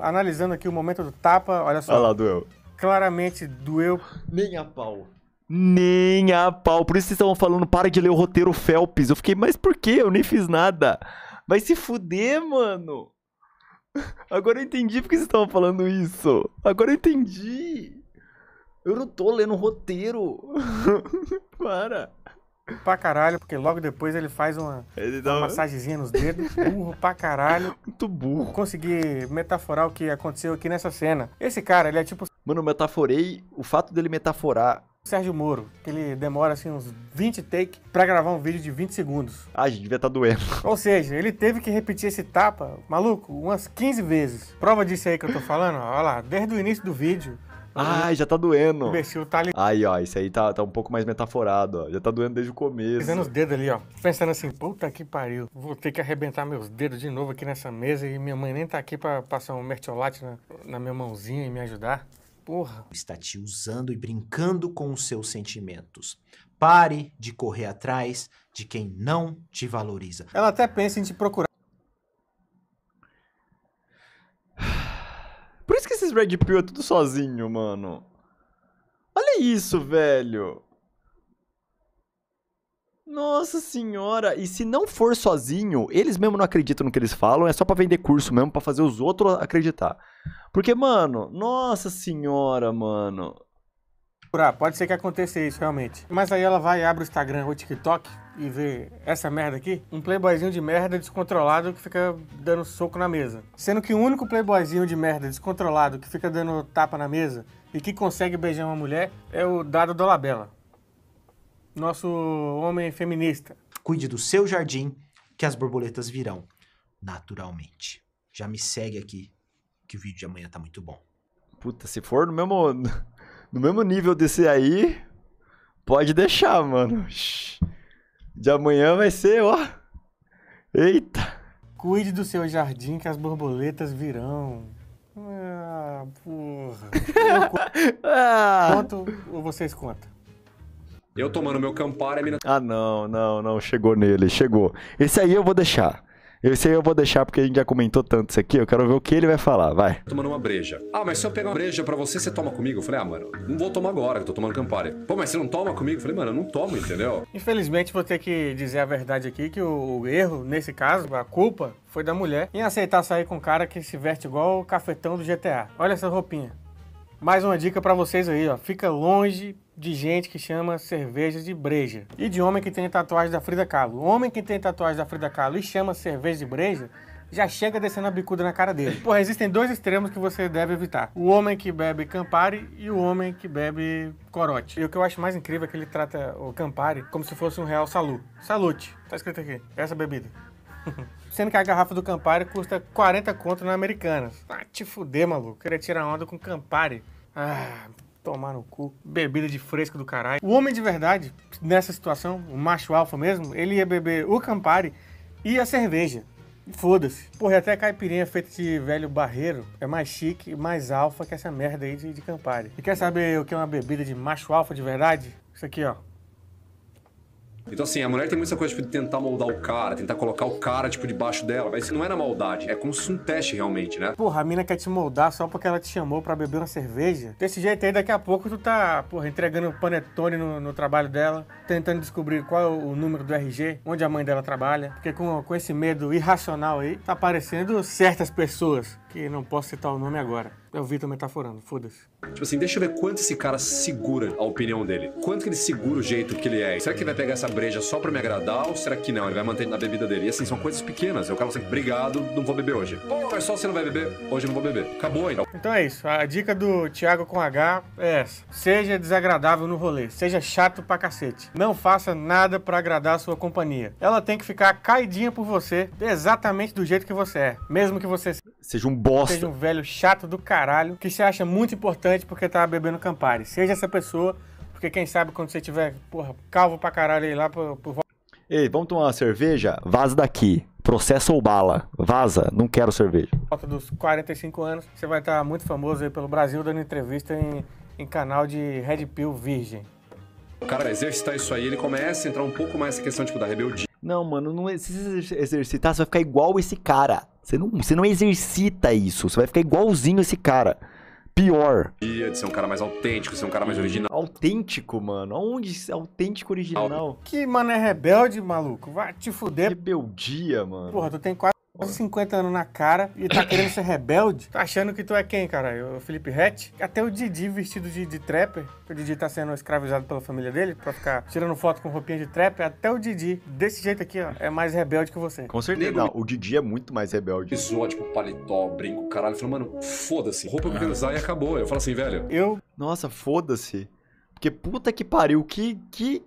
[SPEAKER 2] Analisando aqui o momento do tapa, olha só. Olha lá, doeu. Claramente doeu. Nem a pau. Nem
[SPEAKER 1] a pau. Por isso vocês estavam falando, para de ler o roteiro Felps. Eu fiquei, mas por que? Eu nem fiz nada. Vai se fuder, mano. <laughs> Agora eu entendi porque vocês estavam falando isso.
[SPEAKER 2] Agora eu entendi. Eu não tô lendo roteiro. <laughs> para pra caralho, porque logo depois ele faz uma, ele uma, uma... massagenzinha nos dedos, burro pra caralho. <laughs> Muito burro. Consegui metaforar o que aconteceu aqui nessa cena. Esse cara, ele é tipo. Mano, metaforei. O fato dele metaforar Sérgio Moro, que ele demora assim uns 20 takes para gravar um vídeo de 20 segundos.
[SPEAKER 1] Ah, gente, devia estar tá doendo. <laughs>
[SPEAKER 2] Ou seja, ele teve que repetir esse tapa, maluco, umas 15 vezes. Prova disso aí que eu tô falando, ó, olha lá, desde o início do vídeo,
[SPEAKER 1] Ai, já tá doendo. Imbecil, tá ali. Aí, ó, isso aí tá, tá um pouco mais metaforado, ó. Já tá doendo desde o começo. Pisando os dedos ali, ó.
[SPEAKER 2] Pensando assim, puta que pariu. Vou ter que arrebentar meus dedos de novo aqui nessa mesa e minha mãe nem tá aqui pra passar um mertiolate na, na minha mãozinha
[SPEAKER 4] e me ajudar. Porra. Está te usando e brincando com os seus sentimentos. Pare de correr atrás de quem não te valoriza. Ela até pensa em te procurar
[SPEAKER 1] Red Pill é tudo sozinho, mano. Olha isso, velho. Nossa senhora, e se não for sozinho, eles mesmo não acreditam no que eles falam, é só para vender curso mesmo, para fazer os outros acreditar. Porque, mano,
[SPEAKER 2] nossa senhora, mano. Ah, pode ser que aconteça isso realmente. Mas aí ela vai, abre o Instagram ou o TikTok e vê essa merda aqui. Um playboyzinho de merda descontrolado que fica dando soco na mesa. Sendo que o único playboyzinho de merda descontrolado que fica dando tapa na mesa e que consegue beijar uma mulher é o Dado Dolabella. Nosso homem feminista.
[SPEAKER 4] Cuide do seu jardim que as borboletas virão naturalmente. Já me segue aqui que o vídeo de amanhã tá muito bom.
[SPEAKER 1] Puta, se for no mesmo <laughs> no mesmo nível desse aí, pode deixar, mano. De amanhã vai ser, ó. Eita!
[SPEAKER 2] Cuide do seu jardim que as borboletas virão. Ah, porra. Quanto <laughs> ah. ou vocês contam?
[SPEAKER 1] Eu tomando meu campar é mina... Ah, não, não, não. Chegou nele, chegou. Esse aí eu vou deixar. Esse aí eu vou deixar porque a gente já comentou tanto isso aqui. Eu quero ver o que ele vai falar. Vai.
[SPEAKER 3] Tomando uma breja. Ah, mas se eu pegar uma breja pra você, você toma comigo? Eu falei, ah, mano, não vou tomar agora, que eu tô tomando Campari. Pô, mas você não toma comigo? Eu falei, mano, eu não tomo, entendeu?
[SPEAKER 2] Infelizmente, vou ter que dizer a verdade aqui que o erro, nesse caso, a culpa foi da mulher em aceitar sair com um cara que se veste igual o cafetão do GTA. Olha essa roupinha. Mais uma dica para vocês aí, ó. Fica longe de gente que chama cerveja de breja. E de homem que tem tatuagem da Frida Kahlo. O homem que tem tatuagem da Frida Kahlo e chama cerveja de breja, já chega descendo a bicuda na cara dele. Porra, existem dois extremos que você deve evitar. O homem que bebe Campari e o homem que bebe corote. E o que eu acho mais incrível é que ele trata o Campari como se fosse um real salu. Salute. Tá escrito aqui. Essa bebida. <laughs> Sendo que a garrafa do Campari custa 40 conto na Americanas. Ah, te fuder, maluco. Queria tirar onda com Campari. Ah, Tomar no cu, bebida de fresco do caralho. O homem de verdade, nessa situação, o macho alfa mesmo, ele ia beber o Campari e a cerveja. Foda-se. Porra, até a caipirinha feita de velho barreiro é mais chique, mais alfa que essa merda aí de, de Campari. E quer saber o que é uma bebida de macho alfa de verdade? Isso aqui, ó.
[SPEAKER 3] Então, assim, a mulher tem muita coisa, tipo, de tentar moldar o cara, tentar colocar o cara, tipo, debaixo dela. Mas isso não é na maldade, é como se fosse um teste, realmente, né?
[SPEAKER 2] Porra, a mina quer te moldar só porque ela te chamou pra beber uma cerveja. Desse jeito aí, daqui a pouco tu tá, porra, entregando panetone no, no trabalho dela, tentando descobrir qual é o número do RG, onde a mãe dela trabalha. Porque com, com esse medo irracional aí, tá aparecendo certas pessoas, que não posso citar o nome agora é o Vitor metaforando, foda-se.
[SPEAKER 3] Tipo assim, deixa eu ver quanto esse cara segura a opinião dele. Quanto que ele segura o jeito que ele é. Será que ele vai pegar essa breja só pra me agradar ou será que não? Ele vai manter na bebida dele. E assim, são coisas pequenas. Eu quero assim, obrigado, não vou beber hoje. Pô, mas só você não vai beber? Hoje eu não vou beber. Acabou, então. Então é isso. A
[SPEAKER 2] dica do Thiago com H é essa. Seja desagradável no rolê. Seja chato pra cacete. Não faça nada pra agradar a sua companhia. Ela tem que ficar caidinha por você exatamente do jeito que você é. Mesmo que você seja um bosta. Seja um velho chato do caralho caralho, que você acha muito importante porque tá bebendo Campari. Seja essa pessoa, porque quem sabe quando você tiver, porra, calvo pra caralho aí lá pro,
[SPEAKER 1] Ei, vamos tomar uma cerveja? Vaza daqui. Processo ou bala. Vaza, não quero cerveja.
[SPEAKER 2] Volta dos 45 anos, você vai estar muito famoso aí pelo Brasil dando entrevista em, em canal de Red Pill Virgem.
[SPEAKER 3] O cara exercitar isso aí, ele começa a entrar um pouco mais na questão tipo, da rebeldia.
[SPEAKER 2] Não, mano, não, se você exercitar, você vai ficar
[SPEAKER 1] igual esse cara. Você não, você não exercita isso. Você vai ficar igualzinho esse cara. Pior.
[SPEAKER 3] De ser um cara mais autêntico, ser um cara mais original.
[SPEAKER 1] Autêntico, mano. Aonde autêntico
[SPEAKER 2] original? Que, mano, é rebelde, maluco. Vai te fuder. Rebeldia, mano. Porra, tu tem quase quase 50 anos na cara e tá querendo ser rebelde? Tá achando que tu é quem, cara? O Felipe Hatch? Até o Didi vestido de, de trapper, o Didi tá sendo escravizado pela família dele pra ficar tirando foto com roupinha de trapper, até o Didi, desse jeito aqui, ó, é mais rebelde que você. Com certeza. Não,
[SPEAKER 3] o Didi é muito mais rebelde. Zoa, tipo, paletó, brinco, caralho. Falou, mano, foda-se. Roupa que eu quero usar e acabou. Eu falo assim, velho.
[SPEAKER 1] Eu. Nossa, foda-se. Porque puta que pariu, que, que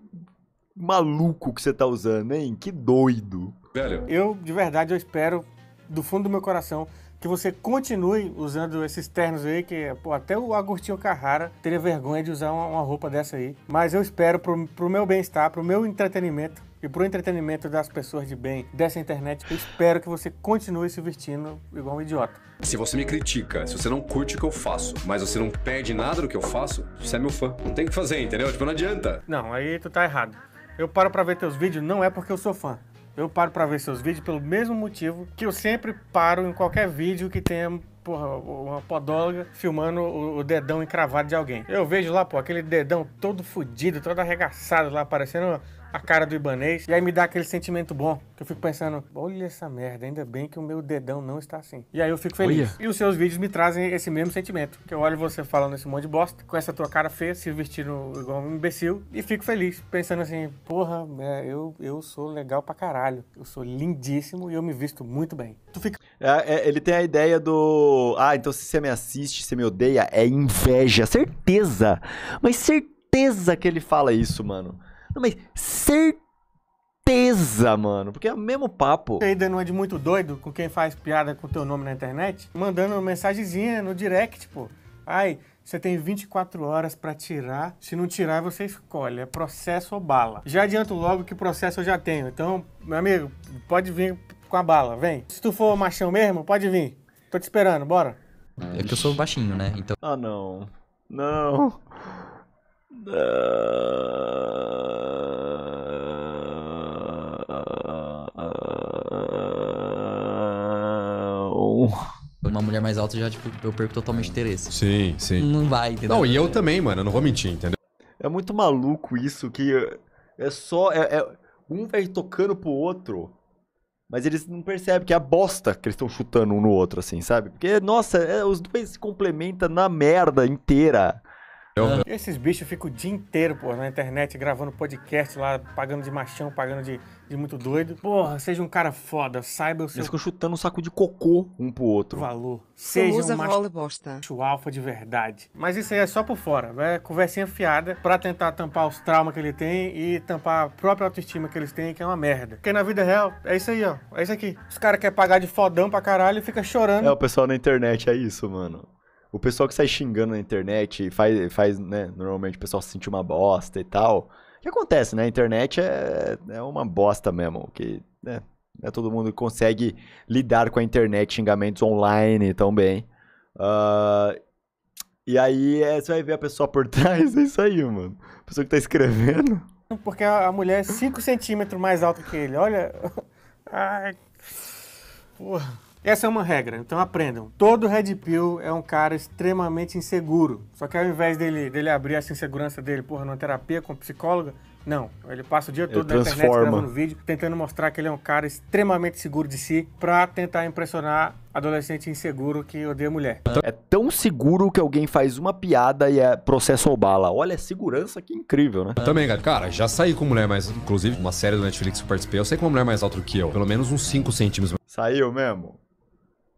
[SPEAKER 2] maluco que você tá usando, hein? Que doido. Velho. Eu, de verdade, eu espero, do fundo do meu coração, que você continue usando esses ternos aí, que pô, até o Agostinho Carrara teria vergonha de usar uma, uma roupa dessa aí. Mas eu espero, pro, pro meu bem-estar, pro meu entretenimento, e pro entretenimento das pessoas de bem dessa internet, eu espero que você continue se vestindo
[SPEAKER 3] igual um idiota. Se você me critica, se você não curte o que eu faço, mas você não perde nada do que eu faço, você é meu fã. Não tem o que fazer, entendeu? Tipo, não adianta.
[SPEAKER 2] Não, aí tu tá errado. Eu paro pra ver teus vídeos, não é porque eu sou fã. Eu paro para ver seus vídeos pelo mesmo motivo que eu sempre paro em qualquer vídeo que tenha porra, uma podóloga filmando o, dedão encravado de alguém. Eu vejo lá, pô, aquele dedão todo fudido, todo arregaçado lá, parecendo a cara do Ibanês. E aí me dá aquele sentimento bom, que eu fico pensando, olha essa merda, ainda bem que o meu dedão não está assim. E aí eu fico feliz. Olha. E os seus vídeos me trazem esse mesmo sentimento, que eu olho você falando esse monte de bosta, com essa tua cara feia, se vestindo igual um imbecil, e fico feliz, pensando assim, porra, é, eu, eu sou legal pra caralho, eu sou lindíssimo e eu me visto muito bem. Tu fica...
[SPEAKER 1] É, é ele tem a ideia do, ah, então se você me assiste, se me odeia, é inveja, certeza, mas certeza que ele fala isso, mano.
[SPEAKER 2] Não, mas certeza, mano. Porque é o mesmo
[SPEAKER 1] papo. Você ainda
[SPEAKER 2] não é de muito doido com quem faz piada com o teu nome na internet? Mandando mensagenzinha no direct, pô. Ai, você tem 24 horas para tirar. Se não tirar, você escolhe. É processo ou bala. Já adianto logo que processo eu já tenho. Então, meu amigo, pode vir com a bala, vem. Se tu for machão mesmo, pode vir. Tô te esperando, bora.
[SPEAKER 3] É que eu sou baixinho, né? Então.
[SPEAKER 1] Ah, não.
[SPEAKER 2] Não.
[SPEAKER 1] Não. uma mulher mais alta, já, tipo, eu perco totalmente interesse. Sim,
[SPEAKER 3] sim. Não vai, entendeu? Não, e eu também, mano, eu não vou mentir, entendeu?
[SPEAKER 1] É muito maluco isso, que é só. É, é um vai tocando pro outro. Mas eles não percebem que é a bosta que eles estão chutando um no outro, assim, sabe? Porque, nossa, é, os dois se complementam na merda inteira.
[SPEAKER 2] Esses bichos ficam o dia inteiro, pô, na internet, gravando podcast lá, pagando de machão, pagando de, de muito doido. Porra, seja um cara foda, saiba o seu... Eles ficam
[SPEAKER 1] chutando um saco de cocô um pro outro.
[SPEAKER 2] Valor. Seja um macho... bosta. alfa de verdade. Mas isso aí é só por fora, é conversinha fiada pra tentar tampar os traumas que ele tem e tampar a própria autoestima que eles têm, que é uma merda. Porque na vida real, é isso aí, ó. É isso aqui. Os caras querem pagar de fodão pra caralho e fica chorando. É, o
[SPEAKER 1] pessoal na internet é isso, mano o pessoal que sai xingando na internet faz, faz, né? Normalmente o pessoal se sente uma bosta e tal. O que acontece, né? A internet é, é uma bosta mesmo. Que, né, é todo mundo que consegue lidar com a internet, xingamentos online também. Uh, ah, e aí é, você vai ver a pessoa por <laughs> trás, é isso aí, mano. A pessoa que tá escrevendo.
[SPEAKER 2] Porque a mulher é 5 centímetros mais alta que ele, olha. <laughs> Ai. Porra. Essa é uma regra, então aprendam. Todo Red Pill é um cara extremamente inseguro. Só que ao invés dele, dele abrir essa insegurança dele, porra, numa terapia com psicóloga, não. Ele passa o dia todo ele na transforma. internet gravando vídeo, tentando mostrar que ele é um cara extremamente seguro de si pra tentar impressionar adolescente inseguro que odeia mulher.
[SPEAKER 1] É tão seguro que alguém faz uma piada e é processo ou bala. Olha,
[SPEAKER 2] segurança que
[SPEAKER 3] incrível, né? Eu também, cara. já saí com mulher mais... Inclusive, uma série do Netflix que eu participei, eu saí com uma mulher mais alta do que eu. Pelo menos uns 5 centímetros.
[SPEAKER 1] Saiu mesmo?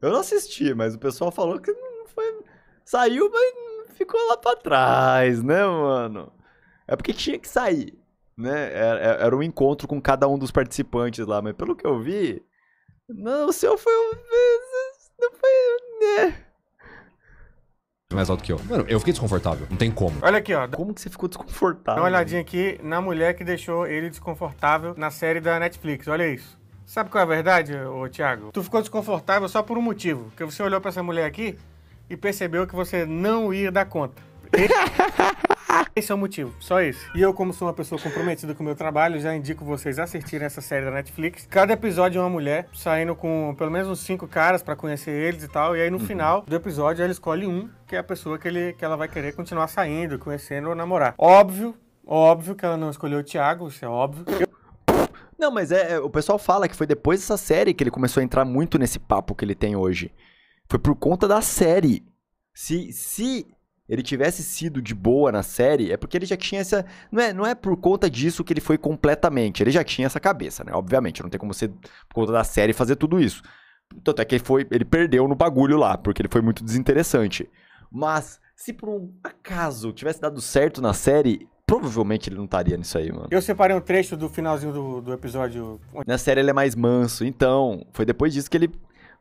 [SPEAKER 1] Eu não assisti, mas o pessoal falou que não foi. Saiu, mas ficou lá pra trás, né, mano? É porque tinha que sair, né? Era, é, era um encontro com cada um dos participantes lá, mas pelo que eu vi, não,
[SPEAKER 2] o seu foi um. Não foi. Né?
[SPEAKER 3] mais alto que eu. Mano, eu fiquei desconfortável. Não tem como.
[SPEAKER 2] Olha aqui, ó. Como que você ficou desconfortável? Dá uma olhadinha aqui na mulher que deixou ele desconfortável na série da Netflix. Olha isso. Sabe qual é a verdade, ô Thiago? Tu ficou desconfortável só por um motivo, porque você olhou para essa mulher aqui e percebeu que você não ia dar conta. <laughs> Esse é o motivo, só isso. E eu, como sou uma pessoa comprometida com o meu trabalho, já indico vocês assistirem essa série da Netflix. Cada episódio é uma mulher, saindo com pelo menos uns cinco caras para conhecer eles e tal. E aí no uhum. final do episódio ela escolhe um, que é a pessoa que, ele, que ela vai querer continuar saindo, conhecendo ou namorar. Óbvio, óbvio que ela não escolheu o Thiago, isso é óbvio. Eu
[SPEAKER 1] não, mas é, é, o pessoal fala que foi depois dessa série que ele começou a entrar muito nesse papo que ele tem hoje. Foi por conta da série. Se, se ele tivesse sido de boa na série, é porque ele já tinha essa. Não é, não é por conta disso que ele foi completamente. Ele já tinha essa cabeça, né? Obviamente, não tem como ser por conta da série fazer tudo isso. Tanto é que ele, foi, ele perdeu no bagulho lá, porque ele foi muito desinteressante. Mas, se por um acaso tivesse dado certo na série, provavelmente ele não estaria nisso aí, mano.
[SPEAKER 2] Eu separei um trecho do finalzinho do, do episódio.
[SPEAKER 1] Na série ele é mais manso, então foi depois disso que ele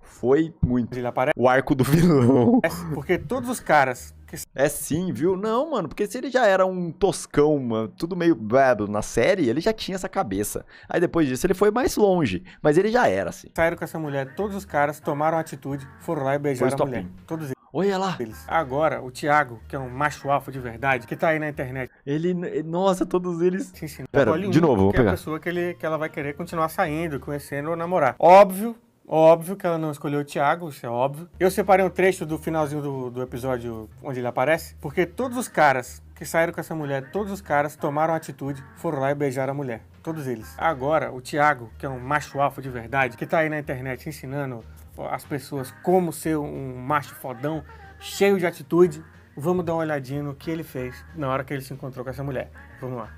[SPEAKER 1] foi muito. Ele aparece. O arco do vilão.
[SPEAKER 2] É, porque todos os caras.
[SPEAKER 1] É sim, viu? Não, mano, porque se ele já era um toscão, mano, tudo meio babo na série, ele já tinha essa cabeça. Aí depois disso ele foi mais longe, mas ele já era assim.
[SPEAKER 2] Saíram com essa mulher, todos os caras tomaram atitude, foram lá e beijaram a mulher. Todos eles. Olha lá. Agora, o Thiago, que é um macho alfa de verdade, que tá aí na internet. Ele. Nossa, todos eles. Sim, sim. Pera, de um, novo, vou pegar. É a pessoa que, ele, que ela vai querer continuar saindo, conhecendo ou namorar. Óbvio Óbvio que ela não escolheu o Thiago, isso é óbvio. Eu separei um trecho do finalzinho do, do episódio onde ele aparece, porque todos os caras que saíram com essa mulher, todos os caras tomaram atitude, foram lá e beijaram a mulher. Todos eles. Agora, o Thiago, que é um macho alfa de verdade, que tá aí na internet ensinando as pessoas como ser um macho fodão, cheio de atitude. Vamos dar uma olhadinha no que ele fez na hora que ele se encontrou com essa mulher. Vamos lá.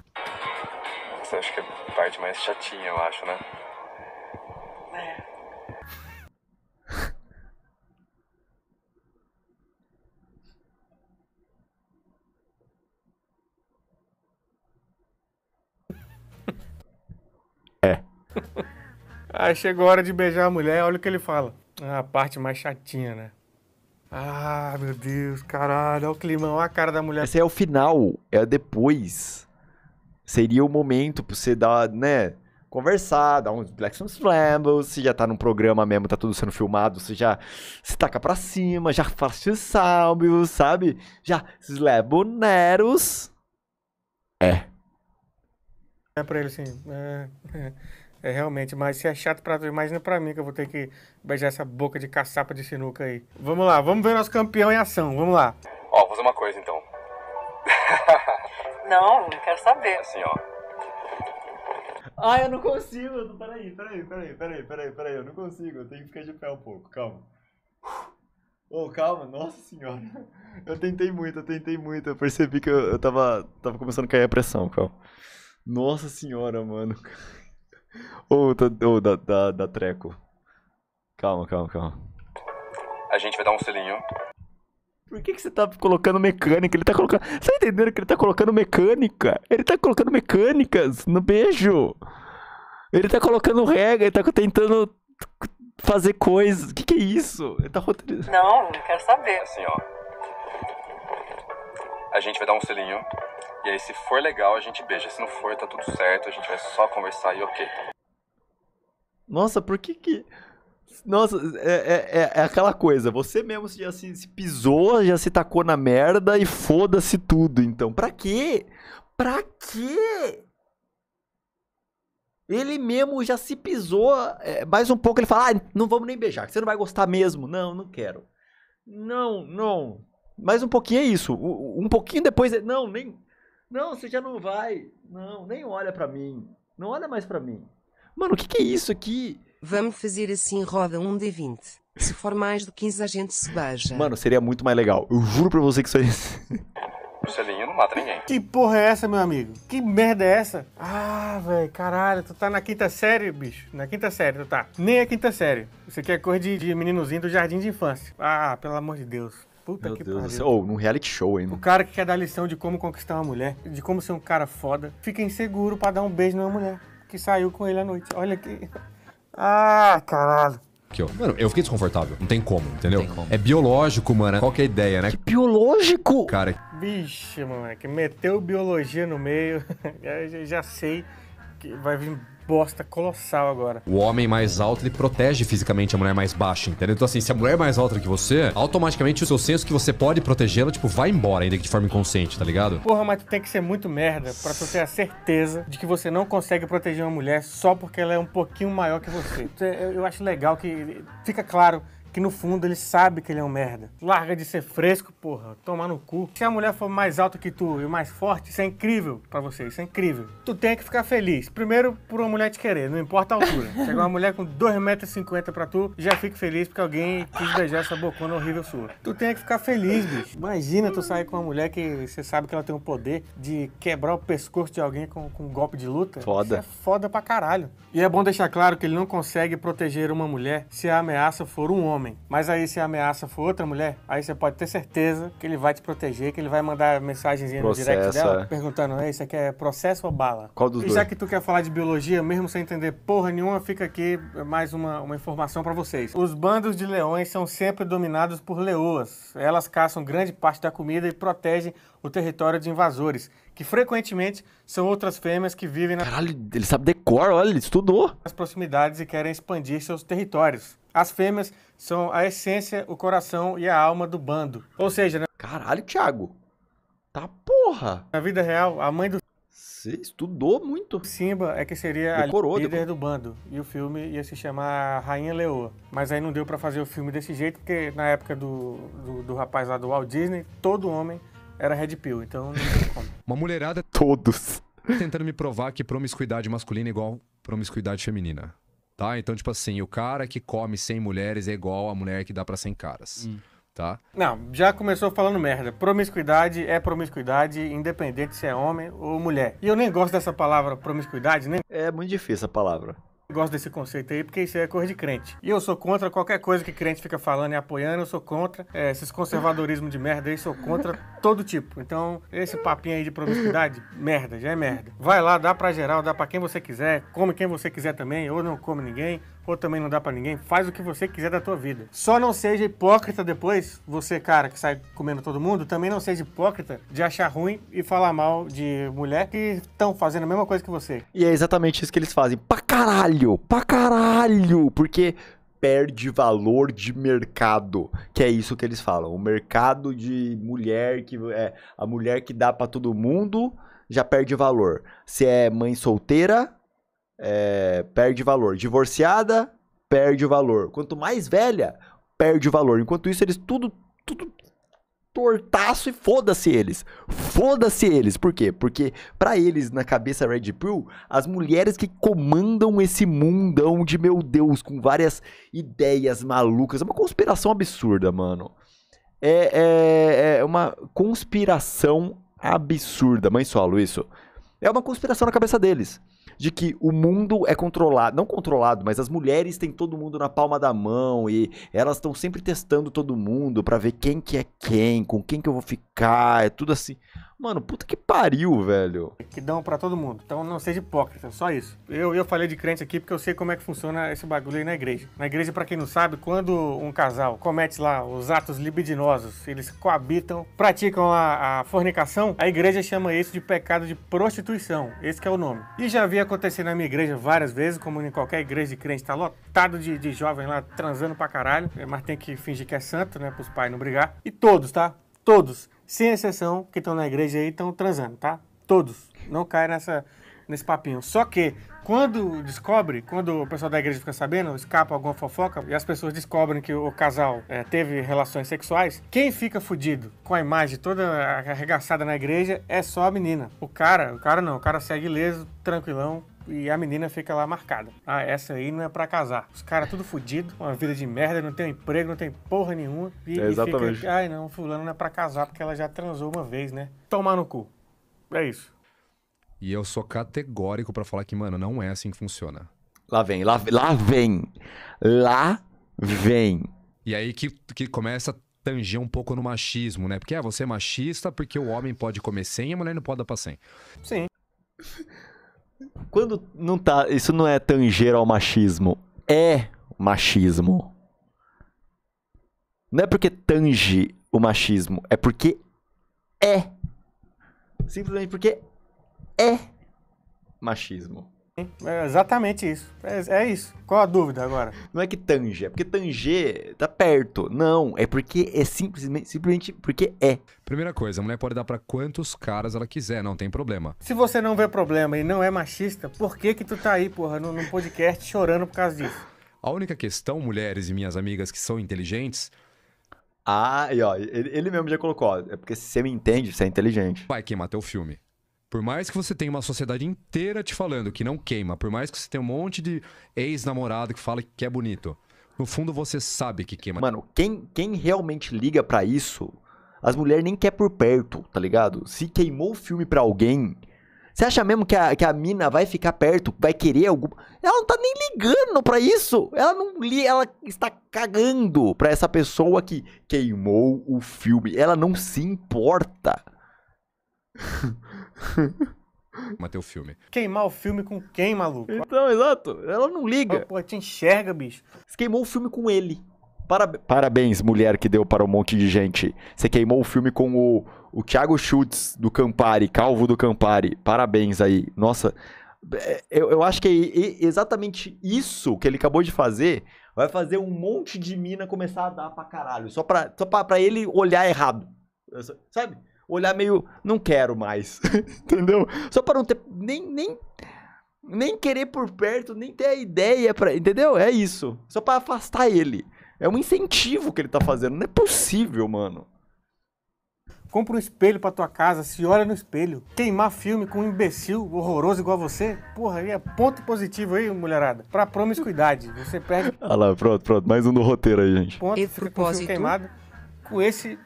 [SPEAKER 3] Você acha que é a parte mais chatinha, eu acho, né?
[SPEAKER 2] É. É. Aí chegou a hora de beijar a mulher, olha o que ele fala. Ah, a parte mais chatinha, né? Ah, meu Deus, caralho, olha o climão, olha a cara da mulher.
[SPEAKER 1] Esse é o final, é depois. Seria o momento pra você dar, né? Conversar, dar uns Black Sun Flambles, você já tá num programa mesmo, tá tudo sendo filmado, você já se taca pra cima, já faz salve, sabe?
[SPEAKER 2] Já Neros. É. É pra ele assim. É, é. É realmente, mas se é chato pra tu, imagina pra mim que eu vou ter que beijar essa boca de caçapa de sinuca aí. Vamos lá, vamos ver nosso campeão em ação, vamos lá.
[SPEAKER 3] Ó, vou fazer uma coisa então. <laughs> não, não quero saber. Assim, ó.
[SPEAKER 1] Ah, eu não consigo. Peraí, peraí, peraí, peraí, peraí, peraí, eu não consigo. Eu tenho que ficar de pé um pouco, calma. Ô, oh, calma, nossa senhora. Eu tentei muito, eu tentei muito. Eu percebi que eu, eu tava, tava começando a cair a pressão, calma. Nossa senhora, mano. Ou oh, oh, da, da, da treco. Calma, calma, calma.
[SPEAKER 3] A gente vai dar um selinho.
[SPEAKER 1] Por que, que você tá colocando mecânica? Ele tá colocando. Você tá entendendo que ele tá colocando mecânica? Ele tá colocando mecânicas no beijo. Ele tá colocando regra, ele tá tentando fazer coisas. O que, que é isso? Ele tá roteirizando.
[SPEAKER 3] Não, não quero saber. Assim, ó. A gente vai dar um selinho. E aí, se for legal, a gente beija. Se não for, tá tudo certo, a gente vai só conversar e ok.
[SPEAKER 1] Nossa, por que que. Nossa, é, é, é, é aquela coisa, você mesmo já se, se pisou, já se tacou na merda e foda-se tudo, então. Pra quê? Pra quê? Ele mesmo já se pisou. É, mais um pouco ele fala: ah, não vamos nem beijar, que você não vai gostar mesmo. Não, não quero. Não, não. Mais um pouquinho é isso. Um pouquinho depois, é, não, nem. Não, você já não vai. Não, nem olha para mim. Não olha mais para mim. Mano, o que, que é isso aqui? Vamos fazer assim roda
[SPEAKER 2] 1 de 20. Se for mais do 15, a gente se beija. Mano,
[SPEAKER 1] seria muito mais legal. Eu juro pra você que isso
[SPEAKER 3] é isso. O selinho não mata ninguém.
[SPEAKER 2] Que porra é essa, meu amigo? Que merda é essa? Ah, velho, caralho, tu tá na quinta série, bicho. Na quinta série, tu tá. Nem a é quinta série. Isso aqui é coisa de, de meninozinho do jardim de infância. Ah, pelo amor de Deus. Puta Meu que Deus pariu. Ou
[SPEAKER 1] oh, num reality show, hein? O
[SPEAKER 2] cara que quer dar lição de como conquistar uma mulher, de como ser um cara foda, fica inseguro para dar um beijo numa mulher que saiu com ele à noite. Olha que. Ah, caralho.
[SPEAKER 3] Que eu, mano, eu fiquei desconfortável. Não tem como, entendeu? Tem como. É biológico, mano. Qual que é a ideia, né? Que biológico? Cara.
[SPEAKER 2] Bicho, mano, que meteu biologia no meio. eu <laughs> já sei que vai vir bosta colossal agora.
[SPEAKER 3] O homem mais alto, ele protege fisicamente a mulher mais baixa, entendeu? Então, assim, se a mulher é mais alta que você, automaticamente o seu senso que você pode protegê-la, tipo, vai embora, ainda que de forma inconsciente, tá ligado?
[SPEAKER 2] Porra, mas tu tem que ser muito merda pra tu ter a certeza de que você não consegue proteger uma mulher só porque ela é um pouquinho maior que você. Eu acho legal que fica claro que no fundo ele sabe que ele é um merda. Larga de ser fresco, porra, tomar no cu. Se a mulher for mais alta que tu e mais forte, isso é incrível para você, isso é incrível. Tu tem que ficar feliz. Primeiro, por uma mulher te querer, não importa a altura. <laughs> Chegar uma mulher com 2,50m pra tu, já fica feliz porque alguém quis beijar essa bocona horrível sua. Tu tem que ficar feliz, bicho. Imagina tu sair com uma mulher que você sabe que ela tem o poder de quebrar o pescoço de alguém com, com um golpe de luta. Foda. Isso é foda pra caralho. E é bom deixar claro que ele não consegue proteger uma mulher se a ameaça for um homem homem. Mas aí se a ameaça for outra mulher, aí você pode ter certeza que ele vai te proteger, que ele vai mandar mensagenzinha no direct dela, é. perguntando, é, isso aqui é processo ou bala? Qual dos e dois? já que tu quer falar de biologia, mesmo sem entender porra nenhuma, fica aqui mais uma, uma informação para vocês. Os bandos de leões são sempre dominados por leoas. Elas caçam grande parte da comida e protegem o território de invasores, que frequentemente são outras fêmeas que vivem na... Caralho,
[SPEAKER 1] ele sabe decor, olha, ele estudou.
[SPEAKER 2] Nas proximidades e querem expandir seus territórios. As fêmeas são a essência, o coração e a alma do bando. Ou seja, né? Caralho, Thiago. Tá porra. Na vida real, a mãe do você estudou muito. Simba é que seria decorou, a líder decorou. do bando. E o filme ia se chamar Rainha Leoa. Mas aí não deu para fazer o filme desse jeito, porque na época do, do, do, rapaz lá do Walt Disney, todo homem era Red Pill. Então não tem como. <laughs>
[SPEAKER 3] Uma mulherada. Todos. Tentando me provar que promiscuidade masculina é igual promiscuidade feminina. Tá? Então, tipo assim, o cara que come 100 mulheres é igual a mulher que dá para 100 caras. Hum. Tá? Não, já começou
[SPEAKER 2] falando merda. Promiscuidade é promiscuidade, independente se é homem ou mulher. E eu nem gosto dessa palavra promiscuidade, né? É muito difícil a palavra gosto desse conceito aí, porque isso é coisa de crente. E eu sou contra qualquer coisa que crente fica falando e apoiando, eu sou contra. É, esses conservadorismo de merda aí, sou contra todo tipo. Então, esse papinho aí de promiscuidade, merda, já é merda. Vai lá, dá pra geral, dá pra quem você quiser, come quem você quiser também, ou não come ninguém ou também não dá para ninguém, faz o que você quiser da tua vida. Só não seja hipócrita depois, você, cara, que sai comendo todo mundo, também não seja hipócrita de achar ruim e falar mal de mulher que estão fazendo a mesma coisa que você.
[SPEAKER 1] E é exatamente isso que eles fazem. Pra caralho! Pra caralho! Porque perde valor de mercado, que é isso que eles falam. O mercado de mulher que é a mulher que dá para todo mundo já perde valor. Se é mãe solteira, é, perde valor. Divorciada, perde o valor. Quanto mais velha, perde o valor. Enquanto isso, eles tudo, tudo tortaço e foda-se eles. Foda-se eles. Por quê? Porque para eles, na cabeça Red Pill, as mulheres que comandam esse mundão de meu Deus, com várias ideias malucas, é uma conspiração absurda, mano. É, é, é uma conspiração absurda. Mãe solo, isso. É uma conspiração na cabeça deles de que o mundo é controlado, não controlado, mas as mulheres têm todo mundo na palma da mão e elas estão sempre testando todo mundo para ver quem que é quem, com quem que eu vou
[SPEAKER 2] ficar, é tudo assim. Mano, puta que pariu, velho. Que dão para todo mundo. Então não seja hipócrita, só isso. Eu, eu falei de crente aqui porque eu sei como é que funciona esse bagulho aí na igreja. Na igreja, para quem não sabe, quando um casal comete lá os atos libidinosos, eles coabitam, praticam a, a fornicação, a igreja chama isso de pecado de prostituição. Esse é o nome. E já vi acontecer na minha igreja várias vezes, como em qualquer igreja de crente, tá lotado de, de jovens lá transando pra caralho, é, mas tem que fingir que é santo, né, pros pais não brigar. E todos, tá? Todos sem exceção, que estão na igreja aí estão transando, tá? Todos. Não caia nessa, nesse papinho. Só que, quando descobre, quando o pessoal da igreja fica sabendo, escapa alguma fofoca e as pessoas descobrem que o casal é, teve relações sexuais, quem fica fudido com a imagem toda arregaçada na igreja é só a menina. O cara, o cara não, o cara segue ileso, tranquilão, e a menina fica lá marcada. Ah, essa aí não é para casar. Os caras tudo fudido, uma vida de merda, não tem um emprego, não tem porra nenhuma. E, é exatamente. ai não, fulano não é pra casar porque ela já transou uma vez, né? Tomar no cu. É isso.
[SPEAKER 3] E eu sou categórico para falar que, mano, não é assim que funciona. Lá vem, lá, lá vem. Lá vem. E aí que, que começa a tanger um pouco no machismo, né? Porque é você é machista porque o homem pode comer 100 e a mulher não pode dar pra 100. Sim. <laughs>
[SPEAKER 1] Quando não tá. Isso não é tanger ao machismo. É machismo. Não é porque tange o machismo, é porque
[SPEAKER 2] é. Simplesmente porque é
[SPEAKER 1] machismo.
[SPEAKER 2] É exatamente isso. É, é, isso. Qual a dúvida agora? Não é que tange, é porque
[SPEAKER 3] tanger tá perto. Não, é porque é simplesmente, simplesmente porque é. Primeira coisa, a mulher pode dar para quantos caras ela quiser, não tem problema.
[SPEAKER 2] Se você não vê problema e não é machista, por que que tu tá aí, porra, num podcast chorando por causa disso?
[SPEAKER 3] A única questão, mulheres e minhas amigas que são inteligentes, ah, e ó, ele, ele mesmo já colocou, ó, é porque se você
[SPEAKER 1] me entende, você é inteligente.
[SPEAKER 3] Vai queimar teu filme. Por mais que você tenha uma sociedade inteira te falando que não queima, por mais que você tenha um monte de ex-namorado que fala que é bonito, no fundo você sabe que queima. Mano, quem, quem realmente liga para isso, as mulheres nem quer por
[SPEAKER 1] perto, tá ligado? Se queimou o filme pra alguém, você acha mesmo que a, que a mina vai ficar perto, vai querer algum. Ela não tá nem ligando para isso. Ela não li, ela está cagando pra essa pessoa que queimou o filme. Ela não se importa.
[SPEAKER 3] <laughs> <laughs> Matei o filme.
[SPEAKER 2] Queimar o filme com quem, maluco? Então, exato. Ela não liga. Pô, te enxerga, bicho. Você queimou o filme com
[SPEAKER 1] ele. Parab... Parabéns, mulher que deu para um monte de gente. Você queimou o filme com o, o Thiago Schultz do Campari, calvo do Campari. Parabéns aí. Nossa, é, eu, eu acho que é exatamente isso que ele acabou de fazer vai fazer um monte de mina começar a dar pra caralho. Só pra, só pra, pra ele olhar errado. Sabe? olhar meio, não quero mais. <laughs> Entendeu? Só para não ter nem, nem nem querer por perto, nem ter a ideia para, entendeu? É isso. Só para afastar ele.
[SPEAKER 2] É um incentivo que ele tá fazendo, não é possível, mano. Compra um espelho pra tua casa, se olha no espelho. Queimar filme com um imbecil horroroso igual a você, porra, aí é ponto positivo aí, mulherada. Pra promiscuidade, você perde. Ah
[SPEAKER 1] <laughs> lá, pronto, pronto, mais um do
[SPEAKER 3] roteiro aí, gente.
[SPEAKER 2] Ponto, e propósito. queimado com esse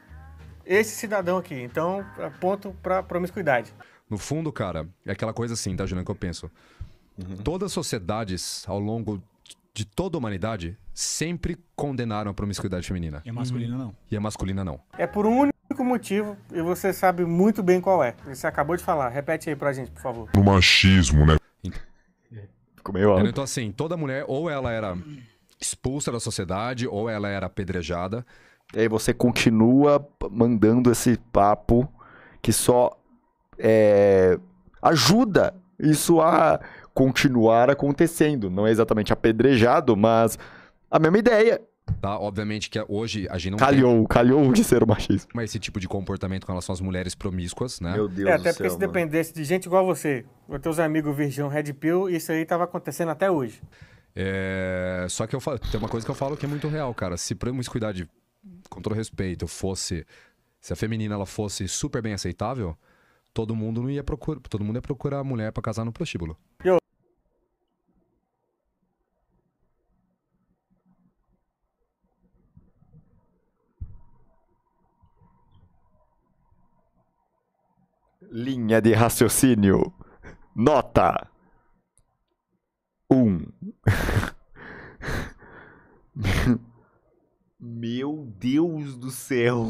[SPEAKER 2] esse cidadão aqui.
[SPEAKER 3] Então, é ponto para promiscuidade. No fundo, cara, é aquela coisa assim, tá, Juliano, que eu penso. Uhum. Todas as sociedades, ao longo de toda a humanidade, sempre condenaram a promiscuidade feminina. E a masculina uhum. não. E a masculina não.
[SPEAKER 2] É por um único motivo, e você sabe muito bem qual é. Você acabou de falar. Repete aí pra gente, por favor.
[SPEAKER 3] No machismo, né? Então, Ficou meio alto. Então, assim, toda mulher, ou ela era expulsa da sociedade, ou ela era apedrejada. E aí você continua mandando esse papo
[SPEAKER 1] que só é, ajuda isso a continuar acontecendo. Não é exatamente apedrejado, mas a mesma ideia.
[SPEAKER 3] Tá, obviamente que hoje a gente não. Calhou, tem... calhou de ser o machismo. Mas esse tipo de comportamento com relação às mulheres promíscuas, né? Meu Deus é, até do porque céu, se mano.
[SPEAKER 2] dependesse de gente igual você, os teus amigos Virgão Red Pill, isso aí tava acontecendo até hoje.
[SPEAKER 3] É... Só que eu falo, tem uma coisa que eu falo que é muito real, cara. Se promiscuidade com todo respeito, fosse. Se a feminina ela fosse super bem aceitável, todo mundo não ia procurar. Todo mundo ia procurar a mulher para casar no prostíbulo.
[SPEAKER 1] Linha de raciocínio. Nota. Um. <laughs> Meu Deus do céu.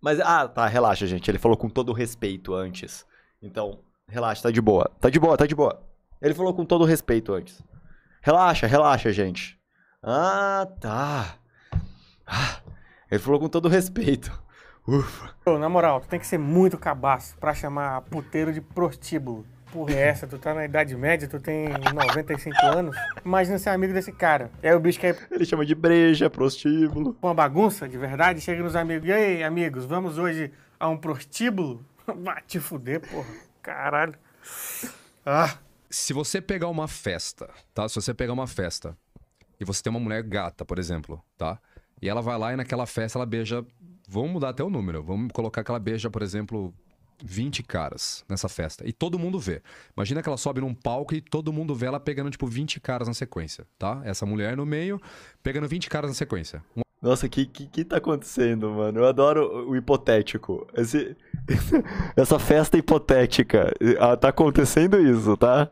[SPEAKER 1] Mas, ah, tá, relaxa, gente. Ele falou com todo respeito antes. Então, relaxa, tá de boa. Tá de boa, tá de boa. Ele falou com todo respeito antes. Relaxa,
[SPEAKER 2] relaxa, gente. Ah, tá. Ah, ele falou com todo respeito. Ufa. na moral, tu tem que ser muito cabaço pra chamar puteiro de prostíbulo porra é essa? Tu tá na Idade Média, tu tem 95 anos. Imagina ser amigo desse cara. é o bicho é... Ele chama de breja, prostíbulo. uma bagunça, de verdade, chega nos amigos. E aí, amigos, vamos hoje a um prostíbulo? <laughs> Vai te fuder, porra.
[SPEAKER 3] Caralho. Ah. Se você pegar uma festa, tá? Se você pegar uma festa e você tem uma mulher gata, por exemplo, tá? E ela vai lá e naquela festa ela beija. Vamos mudar até o número. Vamos colocar que ela beija, por exemplo, 20 caras nessa festa. E todo mundo vê. Imagina que ela sobe num palco e todo mundo vê ela pegando, tipo, 20 caras na sequência, tá? Essa mulher no meio, pegando 20 caras na sequência.
[SPEAKER 1] Um... Nossa, que, que, que tá acontecendo, mano? Eu adoro o hipotético. Esse, <laughs> essa festa hipotética. Ah, tá acontecendo isso, tá?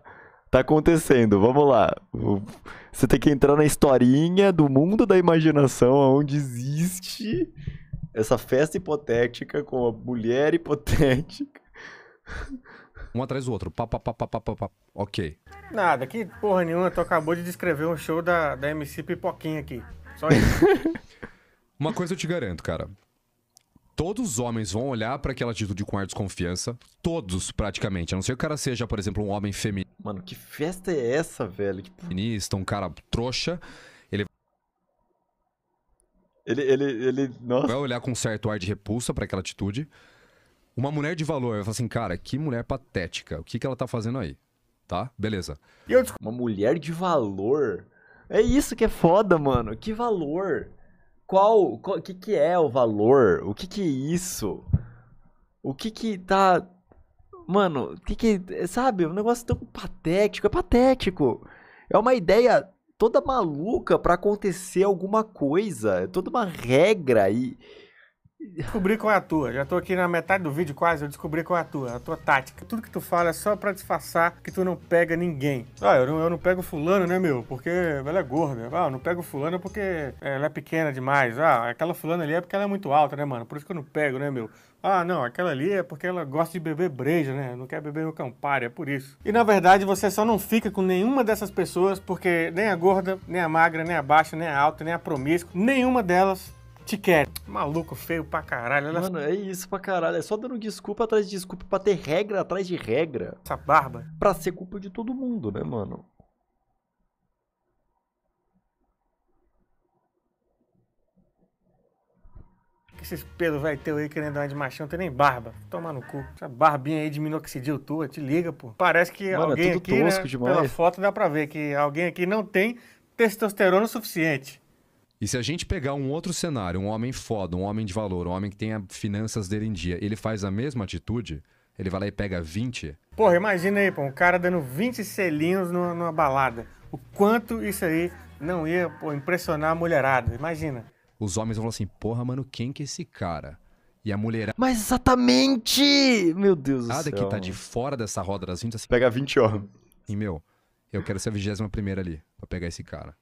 [SPEAKER 1] Tá acontecendo, vamos lá. Você tem que entrar na historinha do mundo da imaginação, onde existe essa festa hipotética com a mulher hipotética.
[SPEAKER 3] Um atrás do outro. Pá, pá, pá, pá, pá, pá, pá. Ok.
[SPEAKER 2] Nada, que porra nenhuma. Tu acabou de descrever um show da, da MC Pipoquinha aqui. Só isso. <laughs>
[SPEAKER 3] Uma coisa eu te garanto, cara. Todos os homens vão olhar para aquela atitude com ar de desconfiança. Todos, praticamente. A não ser que o cara seja, por exemplo, um homem feminino. Mano, que festa é essa, velho? Que... Feminista, um cara trouxa. Ele, ele, ele nossa. vai olhar com um certo ar de repulsa para aquela atitude. Uma mulher de valor vai falar assim, cara, que mulher patética. O que, que ela tá fazendo aí? Tá? Beleza.
[SPEAKER 1] Uma mulher de valor? É isso que é foda, mano. Que valor? Qual, qual que que é o valor? O que que é isso? O que que tá mano, o que que sabe, um negócio tão patético, é patético. É uma ideia toda maluca para acontecer alguma coisa, é toda uma regra aí.
[SPEAKER 2] Descobri qual é a tua. Já tô aqui na metade do vídeo quase, eu descobri qual é a tua, a tua tática. Tudo que tu fala é só pra disfarçar que tu não pega ninguém. Ah, eu não, eu não pego fulano, né, meu? Porque ela é gorda. Ah, eu não pego fulano porque ela é pequena demais. Ah, aquela fulana ali é porque ela é muito alta, né, mano? Por isso que eu não pego, né, meu? Ah, não, aquela ali é porque ela gosta de beber breja, né? Não quer beber no campari, é por isso. E na verdade você só não fica com nenhuma dessas pessoas porque nem a gorda, nem a magra, nem a baixa, nem a alta, nem a promíscua, nenhuma delas te quer. Maluco feio pra caralho. Mano, é isso pra caralho. É só dando desculpa atrás de desculpa pra ter regra atrás de
[SPEAKER 1] regra. Essa barba. Pra ser culpa de todo mundo, né, mano?
[SPEAKER 2] Que esses pelos vai ter aí querendo andar de machão, não tem nem barba. Toma no cu. Essa barbinha aí de minoxidil tua, te liga, pô. Parece que Mano, é alguém é aqui, né, demais. pela foto dá pra ver que alguém aqui não tem
[SPEAKER 3] testosterona suficiente. E se a gente pegar um outro cenário, um homem foda, um homem de valor, um homem que tem finanças dele em dia, ele faz a mesma atitude, ele vai lá e pega 20.
[SPEAKER 2] Porra, imagina aí, pô, um cara dando 20 selinhos numa, numa balada. O quanto isso aí não ia pô, impressionar a mulherada, imagina
[SPEAKER 3] os homens vão falar assim: porra, mano, quem que é esse cara? E a mulher Mas exatamente! Meu Deus do céu. que tá de fora dessa roda das 20 assim. Pega 20 homens. E, meu, eu quero ser a 21 primeira ali, pra pegar esse cara.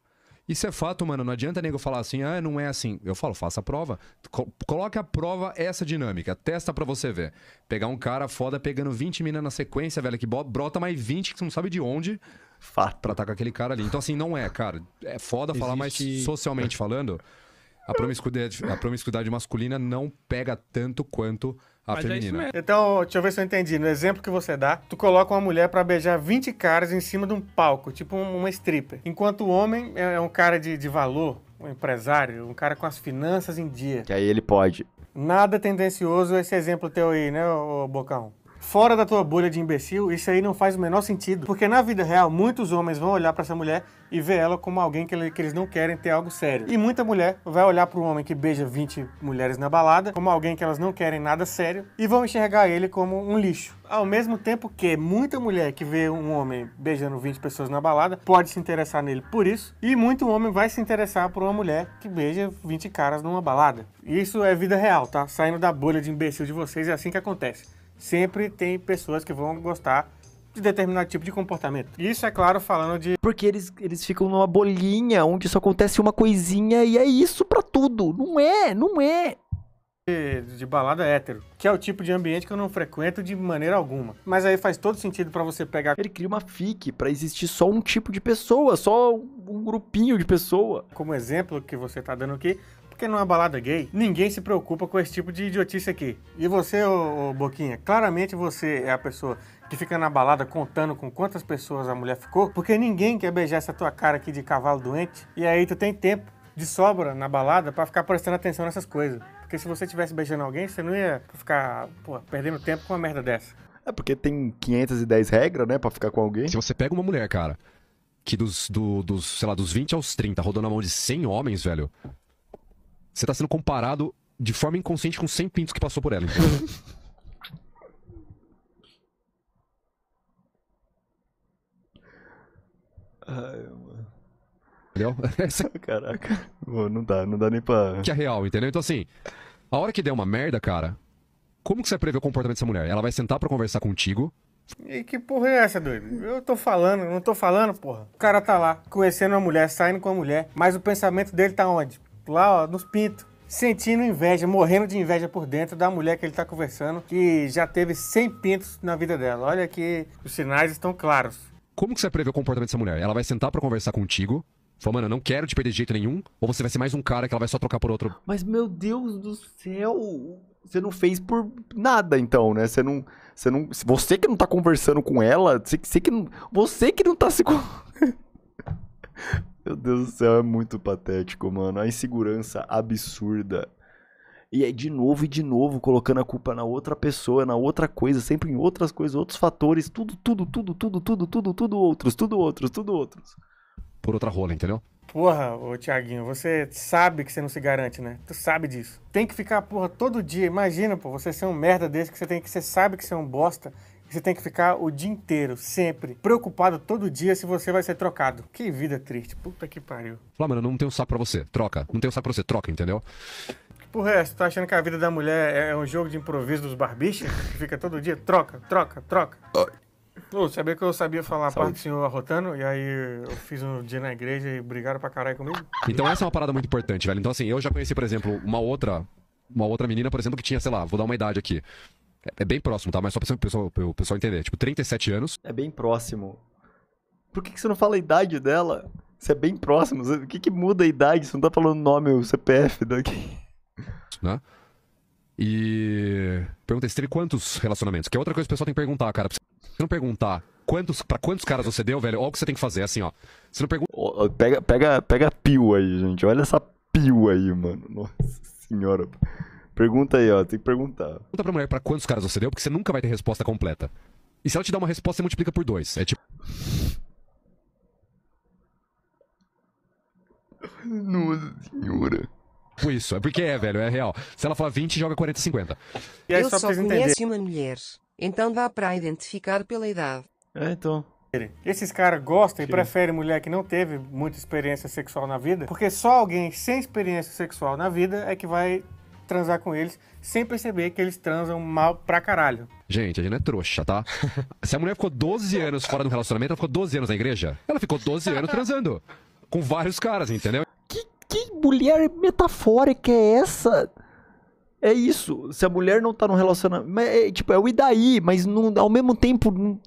[SPEAKER 3] Isso é fato, mano. Não adianta nego falar assim, ah, não é assim. Eu falo, faça a prova. Co a prova essa dinâmica. Testa pra você ver. Pegar um cara foda pegando 20 minas na sequência, velho, que brota mais 20 que você não sabe de onde. Fato. Pra estar com aquele cara ali. Então, assim, não é, cara. É foda Existe... falar, mas socialmente falando a promiscuidade, a promiscuidade masculina não pega tanto quanto a Mas é feminina.
[SPEAKER 2] É então, deixa eu ver se eu entendi. No exemplo que você dá, tu coloca uma mulher para beijar 20 caras em cima de um palco, tipo uma stripper. Enquanto o homem é, é um cara de, de valor, um empresário, um cara com as finanças em dia. Que
[SPEAKER 1] aí ele pode.
[SPEAKER 2] Nada tendencioso é esse exemplo teu aí, né, Bocão? fora da tua bolha de imbecil, isso aí não faz o menor sentido. Porque na vida real, muitos homens vão olhar para essa mulher e ver ela como alguém que, eles não querem ter algo sério. E muita mulher vai olhar para um homem que beija 20 mulheres na balada como alguém que elas não querem nada sério e vão enxergar ele como um lixo. Ao mesmo tempo que muita mulher que vê um homem beijando 20 pessoas na balada pode se interessar nele por isso, e muito homem vai se interessar por uma mulher que beija 20 caras numa balada. Isso é vida real, tá? Saindo da bolha de imbecil de vocês é assim que acontece sempre tem pessoas que vão gostar de determinado tipo de comportamento. Isso é claro falando de. Porque eles, eles ficam numa bolinha onde só acontece uma coisinha e é isso para tudo. Não é, não é. De, de, balada hétero, que é o tipo de ambiente que eu não frequento de maneira alguma. Mas aí faz todo sentido para você pegar. Ele cria uma fique para existir só um tipo de pessoa, só um grupinho de pessoa. Como exemplo que você tá dando aqui, porque numa é balada gay, ninguém se preocupa com esse tipo de idiotice aqui. E você, ô, ô Boquinha, claramente você é a pessoa que fica na balada contando com quantas pessoas a mulher ficou, porque ninguém quer beijar essa tua cara aqui de cavalo doente. E aí tu tem tempo de sobra na balada para ficar prestando atenção nessas coisas. Porque se você tivesse beijando alguém, você não ia ficar, pô, perdendo tempo com uma merda dessa.
[SPEAKER 1] É porque tem
[SPEAKER 3] 510 regras, né, para ficar com alguém. Se você pega uma mulher, cara, que dos, do, dos, sei lá, dos 20 aos 30, rodou na mão de 100 homens, velho, você tá sendo comparado de forma inconsciente com 100 pintos que passou por ela. <laughs>
[SPEAKER 1] Ai, mano. Entendeu? <laughs> Essa...
[SPEAKER 3] <laughs> Caraca.
[SPEAKER 1] Pô, não dá, não dá nem pra. Que é
[SPEAKER 3] real, entendeu? Então, assim, a hora que der uma merda, cara, como que você prevê o comportamento dessa mulher? Ela vai sentar para conversar contigo.
[SPEAKER 2] E que porra é essa, doido? Eu tô falando, não tô falando, porra. O cara tá lá, conhecendo uma mulher, saindo com a mulher, mas o pensamento dele tá onde? lá ó, nos pintos sentindo inveja, morrendo de inveja por dentro da mulher que ele está conversando, que já teve 100 pintos na vida dela. Olha que os sinais
[SPEAKER 3] estão claros. Como que você prevê o comportamento dessa mulher? Ela vai sentar para conversar contigo, Falou, mano, eu não quero te perder de jeito nenhum. Ou você vai ser mais um cara que ela vai só trocar por outro.
[SPEAKER 2] Mas, meu Deus do
[SPEAKER 1] céu. Você não fez por nada, então, né? Você não. Você, não, você que não tá conversando com ela. Você, você que você que não tá se. <laughs> Meu Deus do céu, é muito patético, mano. A insegurança absurda. E é de novo e de novo colocando a culpa na outra pessoa, na outra coisa, sempre em outras coisas, outros fatores,
[SPEAKER 3] tudo, tudo, tudo, tudo, tudo, tudo, tudo outros, tudo outros,
[SPEAKER 2] tudo outros. Por
[SPEAKER 3] outra rola, entendeu?
[SPEAKER 2] Porra, ô Tiaguinho, você sabe que você não se garante, né? Tu sabe disso. Tem que ficar, porra, todo dia. Imagina, pô, você ser um merda desse que você tem que você sabe que você é um bosta você tem que ficar o dia inteiro, sempre, preocupado todo dia se você vai ser trocado. Que vida triste, puta que pariu.
[SPEAKER 3] Fala, mano, não tem um saco pra você, troca. Não tem um saco pra você, troca, entendeu?
[SPEAKER 2] O resto, é tá achando que a vida da mulher é, é um jogo de improviso dos barbichos? Que fica todo dia, troca, troca, troca. Você sabia que eu sabia falar Saúde. a parte do senhor arrotando? E aí eu fiz um dia na igreja e brigaram pra caralho comigo?
[SPEAKER 3] Então essa é uma parada muito importante, velho. Então assim, eu já conheci, por exemplo, uma outra... Uma outra menina, por exemplo, que tinha, sei lá, vou dar uma idade aqui. É, é bem próximo, tá? Mas só pra, pessoal, pra o pessoal entender. Tipo, 37 anos. É
[SPEAKER 1] bem próximo. Por que, que você não fala a idade dela? Você é bem próximo. O que, que muda a idade? Você não tá falando o nome, o CPF daqui.
[SPEAKER 3] Né? E pergunta se teve quantos relacionamentos. Que é outra coisa que o pessoal tem que perguntar, cara. você não perguntar quantos, pra quantos caras você deu, velho, olha o que você tem que fazer, assim, ó. Você não pergunta. Oh, pega, pega,
[SPEAKER 1] pega a pio aí, gente. Olha essa pio aí, mano. Nossa senhora. Pergunta aí, ó, tem que perguntar.
[SPEAKER 3] Pergunta pra mulher pra quantos caras você deu, porque você nunca vai ter resposta completa. E se ela te dá uma resposta, você multiplica por dois. É tipo. <laughs>
[SPEAKER 2] Nossa
[SPEAKER 3] senhora. Tipo isso, é porque é, velho, é real. Se ela falar 20, joga 40, 50. E aí, Eu só, só conheço
[SPEAKER 2] uma mulher, então dá pra identificar pela idade. É, então. Esses caras gostam e preferem mulher que não teve muita experiência sexual na vida, porque só alguém sem experiência sexual na vida é que vai transar com eles sem perceber que eles transam mal pra caralho.
[SPEAKER 3] Gente, a gente não é trouxa, tá? <laughs> Se a mulher ficou 12 anos fora do relacionamento, ela ficou 12 anos na igreja. Ela ficou 12 anos transando. Com vários caras, entendeu? Que,
[SPEAKER 1] que mulher metafórica é essa? É isso. Se a mulher não tá num relacionamento. é, tipo, é o e daí, mas não, ao mesmo tempo. Não...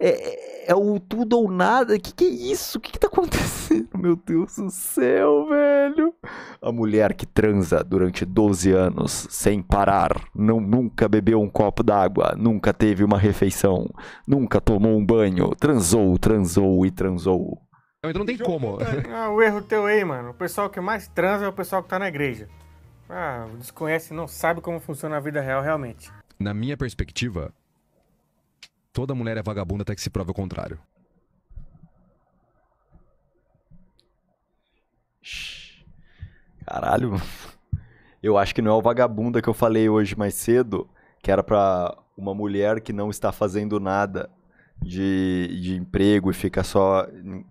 [SPEAKER 1] É, é, é, o tudo ou nada. Que que é isso? Que que tá acontecendo? <laughs> Meu Deus do céu, velho. A mulher que transa durante 12 anos sem parar, não nunca bebeu um copo d'água, nunca teve uma refeição, nunca tomou um banho, transou, transou e transou.
[SPEAKER 3] Então não tem como. <laughs> Ah,
[SPEAKER 2] o erro teu aí, mano. O pessoal que mais transa é o pessoal que tá na igreja. Ah, desconhece, não sabe como funciona a vida real realmente.
[SPEAKER 3] Na minha perspectiva, Toda mulher é vagabunda até que se prove o contrário.
[SPEAKER 1] Caralho. Eu acho que não é o vagabunda que eu falei hoje mais cedo, que era para uma mulher que não está fazendo nada de, de emprego e fica só.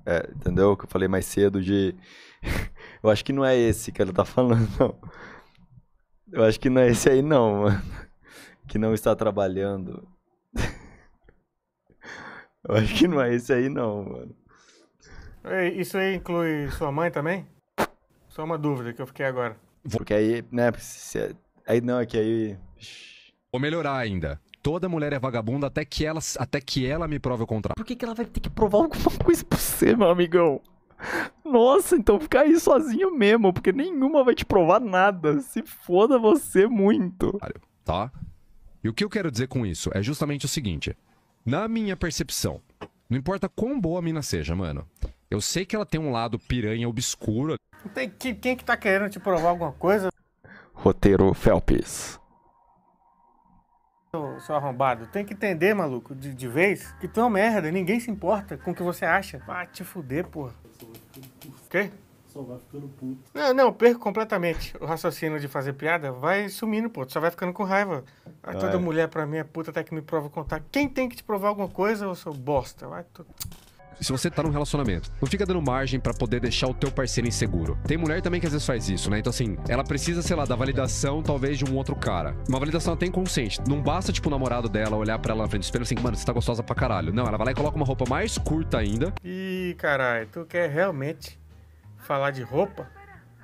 [SPEAKER 1] É, entendeu? Que eu falei mais cedo de. <laughs> eu acho que não é esse que ela tá falando, não. Eu acho que não é esse aí, não, mano. Que não está trabalhando. Eu acho que não é esse aí, não, mano.
[SPEAKER 2] Isso aí inclui sua mãe também? Só uma dúvida que eu fiquei agora.
[SPEAKER 3] Porque aí, né? Se, é- aí não, é que aí. Vou melhorar ainda. Toda mulher é vagabunda até que ela, até que ela me prove o contrário. Por
[SPEAKER 1] que, que ela vai ter que provar alguma <laughs>
[SPEAKER 3] coisa pra você, meu amigão?
[SPEAKER 1] Nossa, então fica aí sozinho mesmo, porque nenhuma vai te provar nada. Se foda você
[SPEAKER 3] muito. Tá? E o que eu quero dizer com isso é justamente o seguinte: na minha percepção, não importa quão boa a mina seja, mano. Eu sei que ela tem um lado piranha obscuro.
[SPEAKER 2] Tem, que, quem que tá querendo te provar alguma coisa?
[SPEAKER 1] Roteiro Felps.
[SPEAKER 2] Seu, arrombado, tem que entender, maluco, de, de vez, que tu é uma merda, ninguém se importa com o que você acha. Vai te fuder, porra. O quê? só vai ficando puto. Não, não, perco completamente o raciocínio de fazer piada, vai sumindo, pô. Tu só vai ficando com raiva. Ah, toda é. mulher pra mim é puta até que me prova contar. Quem tem que te provar alguma coisa, eu sou bosta. Vai
[SPEAKER 3] se você tá num relacionamento. Não fica dando margem para poder deixar o teu parceiro inseguro. Tem mulher também que às vezes faz isso, né? Então assim, ela precisa, sei lá, da validação talvez de um outro cara. Uma validação até inconsciente. Não basta, tipo, o namorado dela olhar para ela na frente do espelho assim, mano, você tá gostosa pra caralho. Não, ela vai lá e coloca uma roupa mais curta ainda.
[SPEAKER 2] Ih, caralho, tu quer realmente falar de roupa?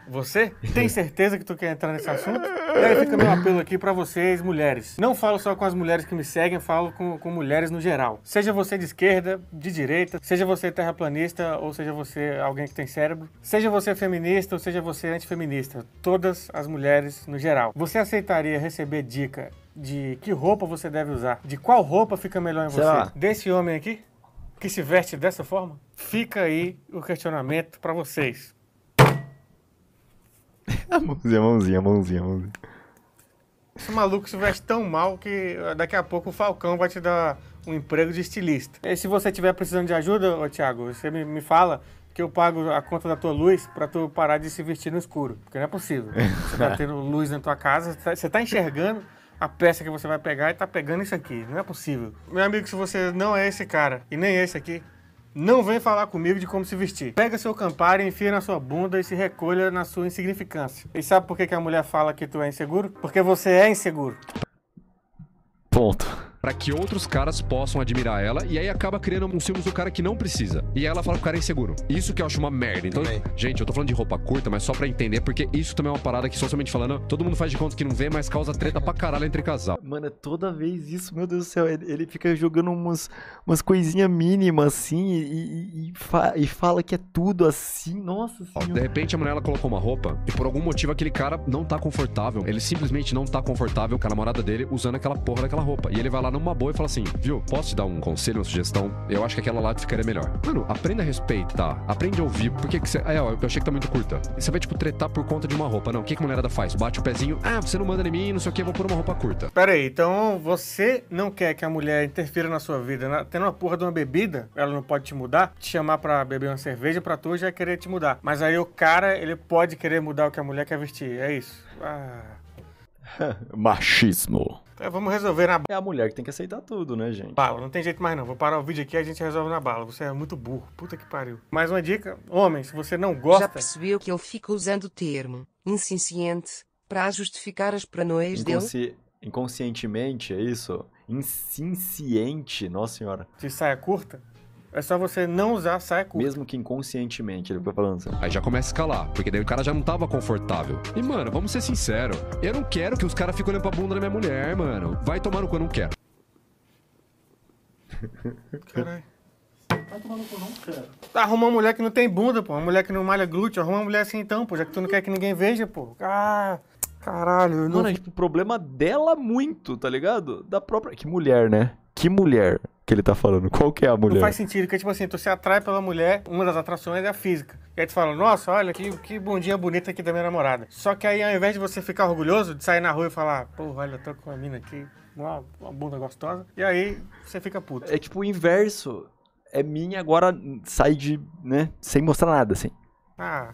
[SPEAKER 2] Você tem certeza que tu quer entrar nesse assunto?
[SPEAKER 3] aí fica meu
[SPEAKER 2] apelo aqui para vocês, mulheres. Não falo só com as mulheres que me seguem, falo com, com mulheres no geral. Seja você de esquerda, de direita, seja você terraplanista, ou seja você alguém que tem cérebro, seja você feminista, ou seja você antifeminista. Todas as mulheres no geral. Você aceitaria receber dica de que roupa você deve usar? De qual roupa fica melhor em você? Desse homem aqui? que se veste dessa forma? Fica aí o questionamento para vocês. <laughs>
[SPEAKER 1] A mãozinha, a mãozinha, a mãozinha, a mãozinha.
[SPEAKER 2] Esse maluco se veste tão mal que daqui a pouco o Falcão vai te dar um emprego de estilista. E se você estiver precisando de ajuda, ô, Thiago, você me, me fala que eu pago a conta da tua luz para tu parar de se vestir no escuro. Porque não é possível. Você tá <laughs> tendo luz na tua casa, você tá, tá enxergando a peça que você vai pegar e tá pegando isso aqui. Não é possível. Meu amigo, se você não é esse cara e nem é esse aqui, não vem falar comigo de como se vestir. Pega seu Campari, enfia na sua bunda e se recolha na sua insignificância. E sabe por que a mulher fala que tu é inseguro? Porque você é inseguro.
[SPEAKER 3] Ponto para que outros caras possam admirar ela. E aí acaba criando um ciúmes do cara que não precisa. E ela fala pro cara é inseguro. Isso que eu acho uma merda. Então, também. gente, eu tô falando de roupa curta, mas só para entender, porque isso também é uma parada que, socialmente falando, todo mundo faz de conta que não vê, mas causa treta pra caralho entre casal.
[SPEAKER 1] Mano, toda vez isso, meu Deus do céu, ele, fica jogando umas, umas coisinhas mínimas assim e, e, fa e, fala que é tudo assim. Nossa
[SPEAKER 3] Ó, senhora. De repente a mulher ela colocou uma roupa e por algum motivo aquele cara não tá confortável. Ele simplesmente não tá confortável com a namorada dele usando aquela porra daquela roupa. E ele vai lá numa boa e fala assim: viu, posso te dar um conselho, uma sugestão? Eu acho que aquela lá ficaria melhor. Mano, aprenda a respeitar, aprende a ouvir. Por que que você. Ah, é, eu achei que tá muito curta. Você vai, tipo, tretar por conta de uma roupa. Não, o que, que a mulherada faz? Bate o pezinho, ah, você não manda em mim, não sei o que, eu vou pôr uma roupa curta.
[SPEAKER 2] Pera aí, então você não quer que a mulher interfira na sua vida, né? Tendo uma porra de uma bebida, ela não pode te mudar, te chamar pra beber uma cerveja pra tu já querer te mudar. Mas aí o cara, ele pode querer mudar o que a mulher quer vestir, é isso. Ah. <laughs>
[SPEAKER 1] Machismo.
[SPEAKER 2] Então, vamos resolver na bala. É a mulher que tem que aceitar tudo, né, gente? Bala, não tem jeito mais não. Vou parar o vídeo aqui e a gente resolve na bala. Você é muito burro. Puta que pariu. Mais uma dica. Homem, se você não gosta...
[SPEAKER 3] Já
[SPEAKER 4] percebeu que eu fico usando o termo insuficiente para justificar as pranoes Inconsci...
[SPEAKER 1] dele? Inconscientemente, é isso? Insciente, nossa senhora. De
[SPEAKER 3] saia curta? É só você não usar saia curta. Mesmo que inconscientemente ele foi falando assim. Aí já começa a escalar, porque daí o cara já não tava confortável. E, mano, vamos ser sinceros. Eu não quero que os caras fiquem olhando pra bunda da minha mulher, mano. Vai tomar no cu, eu não quero.
[SPEAKER 2] <laughs> Caralho. Vai tomar no cu, não quero. Arruma uma mulher que não tem bunda, pô. Uma mulher que não malha glúteo. Arruma uma mulher assim então, pô. Já que tu não quer que ninguém veja, pô. Ah... Caralho, não... Mano, é tipo, problema dela muito, tá ligado? Da própria... Que mulher,
[SPEAKER 1] né? que mulher que ele tá falando? Qual que é a mulher? Não faz
[SPEAKER 2] sentido, porque, tipo assim, tu se atrai pela mulher, uma das atrações é a física. E aí tu fala, nossa, olha que, que bundinha bonita aqui da minha namorada. Só que aí, ao invés de você ficar orgulhoso de sair na rua e falar, pô, olha, eu tô com uma mina aqui, uma, uma bunda gostosa, e aí você fica puto. É tipo o
[SPEAKER 1] inverso. É minha, agora sai de, né, sem mostrar nada, assim.
[SPEAKER 2] Ah,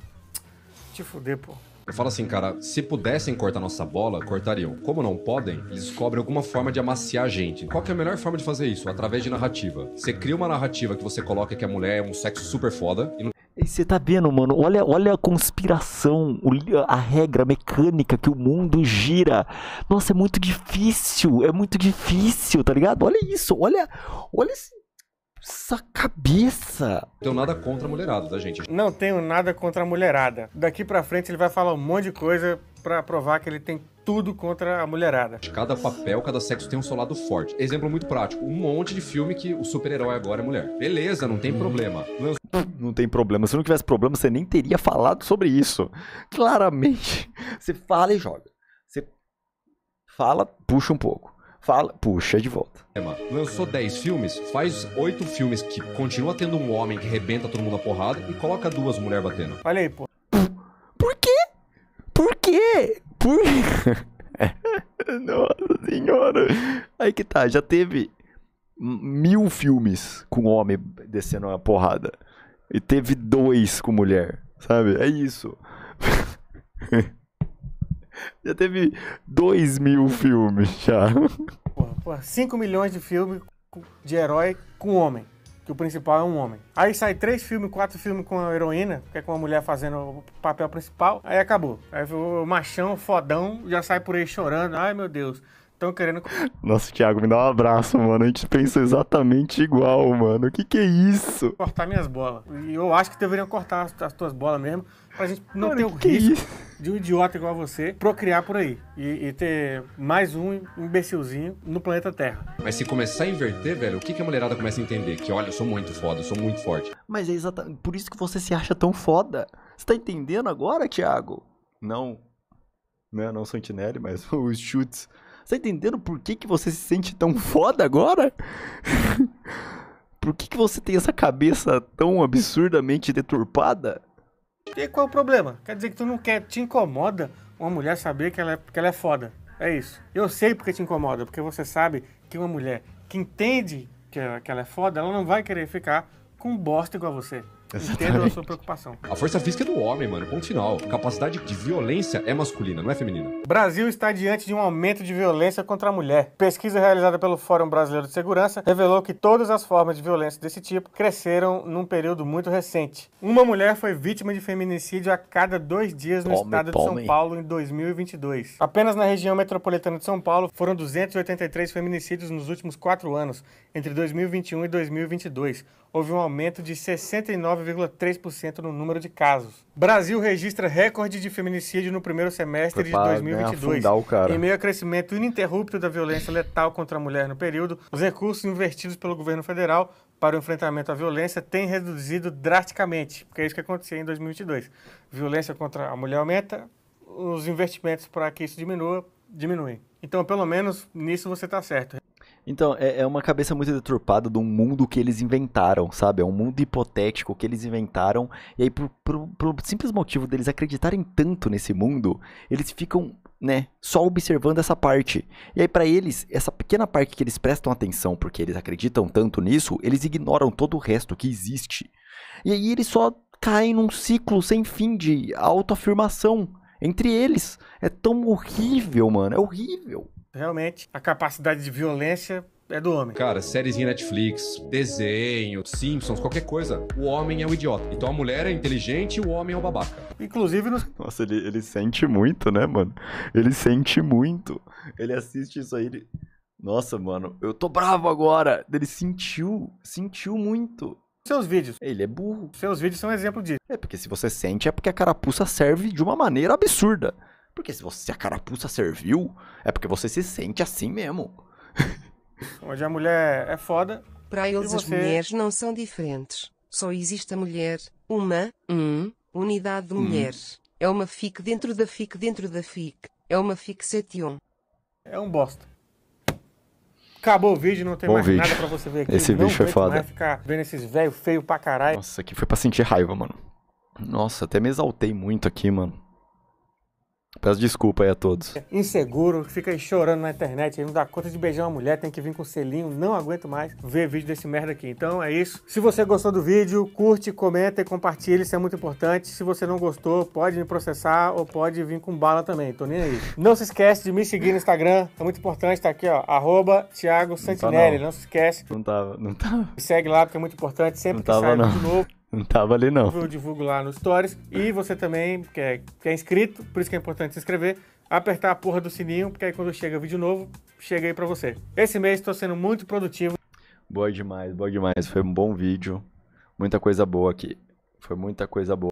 [SPEAKER 2] te fuder, pô.
[SPEAKER 3] Eu falo assim, cara, se pudessem cortar nossa bola, cortariam. Como não podem, eles descobrem alguma forma de amaciar a gente. Qual que é a melhor forma de fazer isso? Através de narrativa. Você cria uma narrativa que você coloca que a mulher é um sexo super foda e não
[SPEAKER 1] e você tá vendo, mano? Olha, olha a conspiração, a regra mecânica que o mundo gira. Nossa, é muito difícil, é muito difícil, tá ligado? Olha isso, olha, olha esse essa cabeça.
[SPEAKER 3] Não tenho nada contra a mulherada, tá, gente? Não tenho nada contra a
[SPEAKER 2] mulherada. Daqui pra frente ele vai falar um monte de coisa para provar que ele tem tudo contra a
[SPEAKER 3] mulherada. Cada papel, cada sexo tem um seu lado forte. Exemplo muito prático: um monte de filme que o super-herói agora é mulher. Beleza, não tem problema.
[SPEAKER 1] Não tem problema. Se não tivesse problema, você nem teria falado sobre isso.
[SPEAKER 3] Claramente. Você fala e joga. Você fala,
[SPEAKER 1] puxa um pouco fala, puxa de volta.
[SPEAKER 3] É, mano. Lançou 10 filmes, faz 8 filmes que continua tendo um homem que rebenta todo mundo a porrada e coloca duas mulheres batendo. Olha aí, pô. Por, por quê? Por quê? Por
[SPEAKER 1] <laughs> Nossa senhora. Aí que tá, já teve mil filmes com homem descendo uma porrada. E teve dois com mulher, sabe? É isso. <laughs> <laughs> Já teve 2 mil filmes já.
[SPEAKER 2] Porra, porra, 5 milhões de filmes de herói com homem. Que o principal é um homem. Aí sai três filmes, quatro filmes com a heroína, que é com a mulher fazendo o papel principal. Aí acabou. Aí o machão, fodão, já sai por aí chorando. Ai meu Deus. tão querendo.
[SPEAKER 1] Nossa, Thiago, me dá um abraço, mano. A gente pensa exatamente igual, mano. O que, que é isso?
[SPEAKER 2] Cortar minhas bolas. E eu acho que deveriam cortar as tuas bolas mesmo pra gente não Mano, ter o é risco de um idiota igual a você procriar por aí e, e, ter mais um imbecilzinho no planeta Terra.
[SPEAKER 3] Mas se começar a inverter, velho, o que, que a mulherada começa a entender? Que olha, eu sou muito foda, eu sou muito forte.
[SPEAKER 2] Mas é exatamente por isso que você se acha tão foda. Você
[SPEAKER 1] tá entendendo agora, Thiago? Não. Não, é não Santinelli, mas <laughs> os chutes. Você tá entendendo por que, que você se sente tão foda agora? <laughs> por que, que você tem essa cabeça tão absurdamente deturpada?
[SPEAKER 2] E qual o problema? Quer dizer que tu não quer, te incomoda uma mulher saber que ela é, que ela é foda. É isso. Eu sei porque te incomoda, porque você sabe que uma mulher que entende que, que ela é foda, ela não vai querer ficar com bosta igual você. Entendo a sua preocupação. A
[SPEAKER 3] força física é do homem, mano. Ponto final. Capacidade de violência é masculina, não é feminina. Brasil está diante de um aumento
[SPEAKER 2] de violência contra a mulher. Pesquisa realizada pelo Fórum Brasileiro de Segurança revelou que todas as formas de violência desse tipo cresceram num período muito recente. Uma mulher foi vítima de feminicídio a cada dois dias no tome, estado tome. de São Paulo em 2022. Apenas na região metropolitana de São Paulo foram 283 feminicídios nos últimos quatro anos, entre 2021 e 2022 houve um aumento de 69,3% no número de casos. Brasil registra recorde de feminicídio no primeiro semestre Prepara, de 2022. Né? o cara. Em meio ao crescimento ininterrupto da violência letal contra a mulher no período, os recursos investidos pelo governo federal para o enfrentamento à violência têm reduzido drasticamente, porque é isso que aconteceu em 2022. Violência contra a mulher aumenta, os investimentos para que isso diminua, diminuem. Então, pelo menos nisso você está certo.
[SPEAKER 1] Então, é, é, uma cabeça muito deturpada do mundo que eles inventaram, sabe? É um mundo hipotético que eles inventaram. E aí, por, por, por simples motivo deles acreditarem tanto nesse mundo, eles ficam, né, só observando essa parte. E aí, para eles, essa pequena parte que eles prestam atenção porque eles acreditam tanto nisso, eles ignoram todo o resto que existe. E aí, eles só caem num ciclo sem fim de autoafirmação entre eles. É tão horrível, mano. É horrível.
[SPEAKER 2] Realmente, a capacidade de violência
[SPEAKER 3] é do homem. Cara, em Netflix, desenho, Simpsons, qualquer coisa. O homem é o idiota. Então a mulher é inteligente e o homem é o babaca. Inclusive no...
[SPEAKER 1] Nossa, ele, ele sente muito, né, mano? Ele sente muito. Ele assiste isso aí. Ele... Nossa, mano, eu tô bravo agora. Ele sentiu, sentiu muito. Seus vídeos. Ele é burro. Seus vídeos são um exemplo disso. É, porque se você sente, é porque a carapuça serve de uma maneira absurda. Porque se você a carapuça serviu, é porque você se sente assim mesmo.
[SPEAKER 2] <laughs> Hoje a mulher é foda.
[SPEAKER 3] Para eles as mulheres não são diferentes. Só existe a mulher, uma, um, unidade
[SPEAKER 4] de uhum. mulher. Hum. É uma fic dentro da fic dentro da fic. É uma fixation.
[SPEAKER 2] É um bosta. Acabou o vídeo, não tem Bom mais vídeo. nada pra você ver aqui. Esse não vídeo foi foda. ficar vendo esses velho feio pra caralho. Nossa, aqui
[SPEAKER 1] foi pra sentir raiva, mano. Nossa, até me exaltei muito aqui, mano. Peço desculpa aí a todos.
[SPEAKER 2] Inseguro, fica aí chorando na internet, aí não dá conta de beijar uma mulher, tem que vir com selinho, não aguento mais ver vídeo desse merda aqui. Então é isso. Se você gostou do vídeo, curte, comenta e compartilha, isso é muito importante. Se você não gostou, pode me processar ou pode vir com bala também, tô nem aí. Não se esquece de me seguir no Instagram, é muito importante, tá aqui ó, arroba Thiago Santinelli, não, tá, não. não, se esquece. Não tava, não tava. Me segue lá porque é muito importante, sempre não que tava, sai não. de novo. Não tava ali, não. Eu divulgo lá no Stories. E você também, que é, que é inscrito, por isso que é importante se inscrever, apertar a porra do sininho, porque aí quando chega vídeo novo, chega aí pra você. Esse mês estou sendo muito produtivo. Boa demais, boa demais.
[SPEAKER 1] Foi um bom vídeo. Muita coisa boa aqui. Foi muita coisa boa.